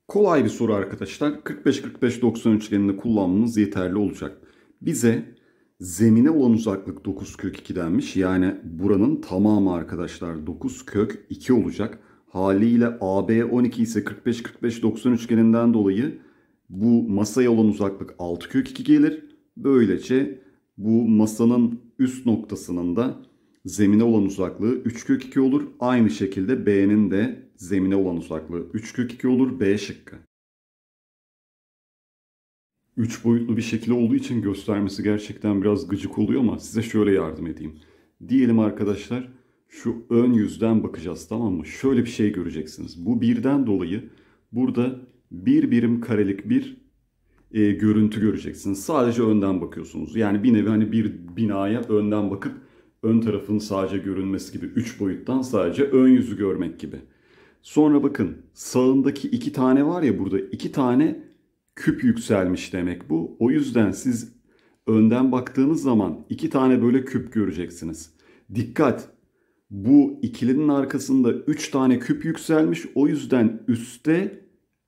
Kolay bir soru arkadaşlar. 45-45-90 üçgenini kullanmanız yeterli olacak. Bize Zemine olan uzaklık 9 kök 2 denmiş. Yani buranın tamamı arkadaşlar 9 kök 2 olacak. Haliyle AB 12 ise 45-45-90 üçgeninden dolayı bu masaya olan uzaklık 6 kök 2 gelir. Böylece bu masanın üst noktasının da zemine olan uzaklığı 3 kök 2 olur. Aynı şekilde B'nin de zemine olan uzaklığı 3 kök 2 olur. B şıkkı üç boyutlu bir şekilde olduğu için göstermesi gerçekten biraz gıcık oluyor ama size şöyle yardım edeyim. Diyelim arkadaşlar şu ön yüzden bakacağız tamam mı? Şöyle bir şey göreceksiniz. Bu birden dolayı burada bir birim karelik bir e, görüntü göreceksiniz. Sadece önden bakıyorsunuz. Yani bir nevi hani bir binaya önden bakıp ön tarafın sadece görünmesi gibi. Üç boyuttan sadece ön yüzü görmek gibi. Sonra bakın sağındaki iki tane var ya burada iki tane küp yükselmiş demek bu. O yüzden siz önden baktığınız zaman iki tane böyle küp göreceksiniz. Dikkat! Bu ikilinin arkasında üç tane küp yükselmiş. O yüzden üstte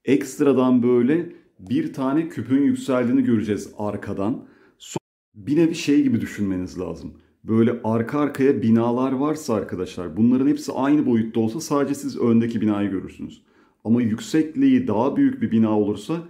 ekstradan böyle bir tane küpün yükseldiğini göreceğiz arkadan. Son bir nevi şey gibi düşünmeniz lazım. Böyle arka arkaya binalar varsa arkadaşlar bunların hepsi aynı boyutta olsa sadece siz öndeki binayı görürsünüz. Ama yüksekliği daha büyük bir bina olursa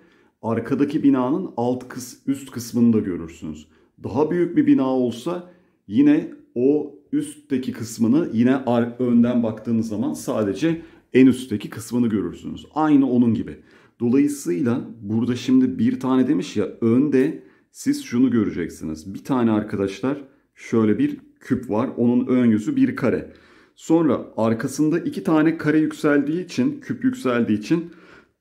arkadaki binanın alt kıs üst kısmını da görürsünüz. Daha büyük bir bina olsa yine o üstteki kısmını yine önden baktığınız zaman sadece en üstteki kısmını görürsünüz. Aynı onun gibi. Dolayısıyla burada şimdi bir tane demiş ya önde siz şunu göreceksiniz. Bir tane arkadaşlar şöyle bir küp var. Onun ön yüzü bir kare. Sonra arkasında iki tane kare yükseldiği için, küp yükseldiği için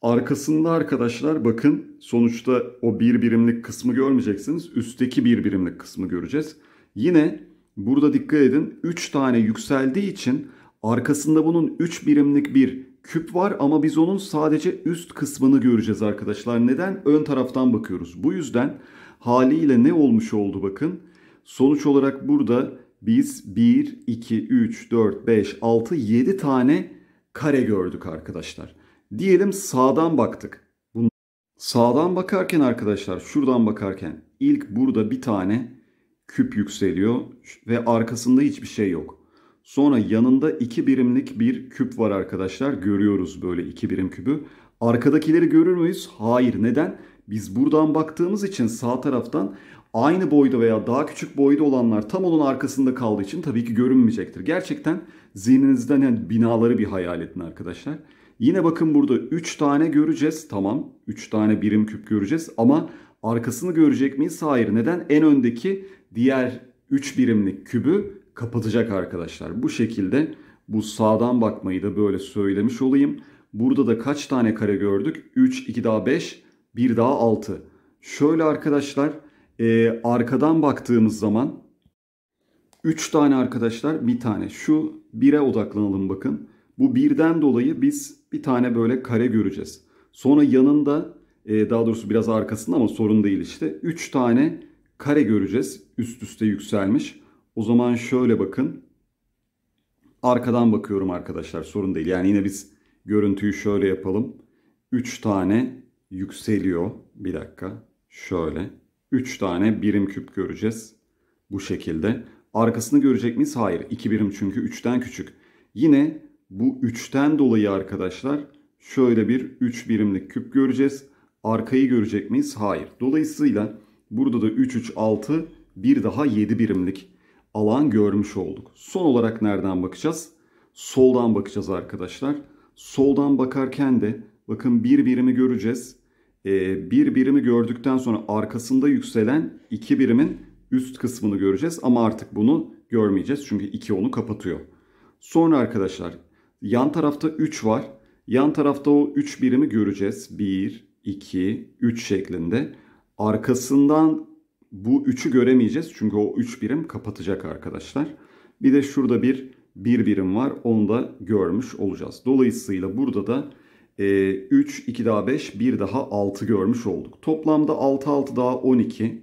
Arkasında arkadaşlar bakın sonuçta o bir birimlik kısmı görmeyeceksiniz. Üstteki bir birimlik kısmı göreceğiz. Yine burada dikkat edin 3 tane yükseldiği için arkasında bunun 3 birimlik bir küp var ama biz onun sadece üst kısmını göreceğiz arkadaşlar. Neden? Ön taraftan bakıyoruz. Bu yüzden haliyle ne olmuş oldu bakın. Sonuç olarak burada biz 1, 2, 3, 4, 5, 6, 7 tane kare gördük arkadaşlar. Diyelim sağdan baktık. Sağdan bakarken arkadaşlar şuradan bakarken ilk burada bir tane küp yükseliyor ve arkasında hiçbir şey yok. Sonra yanında iki birimlik bir küp var arkadaşlar. Görüyoruz böyle iki birim kübü. Arkadakileri görür müyüz? Hayır. Neden? Biz buradan baktığımız için sağ taraftan aynı boyda veya daha küçük boyda olanlar tam onun arkasında kaldığı için tabii ki görünmeyecektir. Gerçekten zihninizden yani binaları bir hayal edin arkadaşlar. Yine bakın burada 3 tane göreceğiz. Tamam 3 tane birim küp göreceğiz ama arkasını görecek miyiz? Hayır. Neden? En öndeki diğer 3 birimlik kübü kapatacak arkadaşlar. Bu şekilde bu sağdan bakmayı da böyle söylemiş olayım. Burada da kaç tane kare gördük? 3, 2 daha 5, 1 daha 6. Şöyle arkadaşlar e, arkadan baktığımız zaman 3 tane arkadaşlar bir tane. Şu 1'e odaklanalım bakın. Bu birden dolayı biz bir tane böyle kare göreceğiz. Sonra yanında e, daha doğrusu biraz arkasında ama sorun değil işte. 3 tane kare göreceğiz üst üste yükselmiş. O zaman şöyle bakın. Arkadan bakıyorum arkadaşlar sorun değil. Yani yine biz görüntüyü şöyle yapalım. 3 tane yükseliyor. Bir dakika. Şöyle. 3 tane birim küp göreceğiz. Bu şekilde. Arkasını görecek miyiz? Hayır. 2 birim çünkü 3'ten küçük. Yine bu 3'ten dolayı arkadaşlar şöyle bir 3 birimlik küp göreceğiz. Arkayı görecek miyiz? Hayır. Dolayısıyla burada da 3, 3, 6 bir daha 7 birimlik alan görmüş olduk. Son olarak nereden bakacağız? Soldan bakacağız arkadaşlar. Soldan bakarken de bakın bir birimi göreceğiz. Ee, bir birimi gördükten sonra arkasında yükselen iki birimin üst kısmını göreceğiz. Ama artık bunu görmeyeceğiz. Çünkü 2 onu kapatıyor. Sonra arkadaşlar Yan tarafta 3 var. Yan tarafta o 3 birimi göreceğiz. 1, 2, 3 şeklinde. Arkasından bu 3'ü göremeyeceğiz. Çünkü o 3 birim kapatacak arkadaşlar. Bir de şurada bir 1 bir birim var. Onu da görmüş olacağız. Dolayısıyla burada da e, 3, 2 daha 5, 1 daha 6 görmüş olduk. Toplamda 6, 6 daha 12.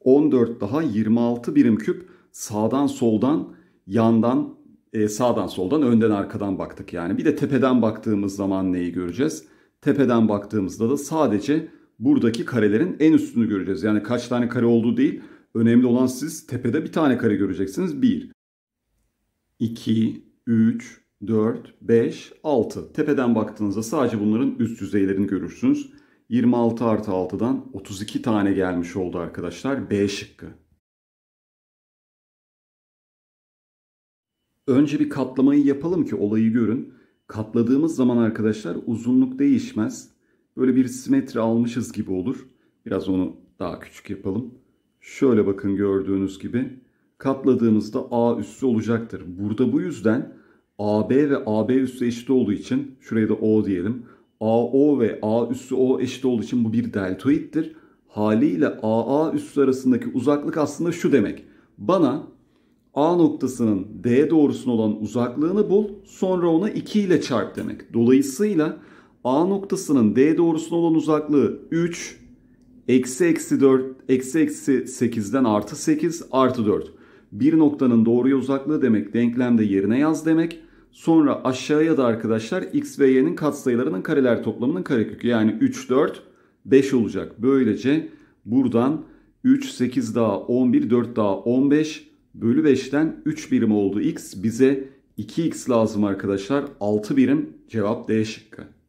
14 daha 26 birim küp sağdan soldan yandan e, sağdan soldan önden arkadan baktık yani. Bir de tepeden baktığımız zaman neyi göreceğiz? Tepeden baktığımızda da sadece buradaki karelerin en üstünü göreceğiz. Yani kaç tane kare olduğu değil. Önemli olan siz tepede bir tane kare göreceksiniz. 1, 2, 3, 4, 5, 6. Tepeden baktığınızda sadece bunların üst yüzeylerini görürsünüz. 26 artı 6'dan 32 tane gelmiş oldu arkadaşlar. B şıkkı. Önce bir katlamayı yapalım ki olayı görün. Katladığımız zaman arkadaşlar uzunluk değişmez. Böyle bir simetri almışız gibi olur. Biraz onu daha küçük yapalım. Şöyle bakın gördüğünüz gibi katladığımızda A üssü olacaktır. Burada bu yüzden AB ve AB üssü eşit olduğu için şuraya da O diyelim. AO ve A üssü O eşit olduğu için bu bir deltoittir. Haliyle AA üssü arasındaki uzaklık aslında şu demek. Bana A noktasının D doğrusuna olan uzaklığını bul. Sonra ona 2 ile çarp demek. Dolayısıyla A noktasının D doğrusuna olan uzaklığı 3, eksi eksi 4, eksi eksi 8'den artı 8, artı 4. Bir noktanın doğruya uzaklığı demek denklemde yerine yaz demek. Sonra aşağıya da arkadaşlar x ve y'nin katsayılarının kareler toplamının karekökü. Yani 3, 4, 5 olacak. Böylece buradan 3, 8 daha 11, 4 daha 15, bölü 5'ten 3 birim oldu x. Bize 2x lazım arkadaşlar. 6 birim cevap D şıkkı.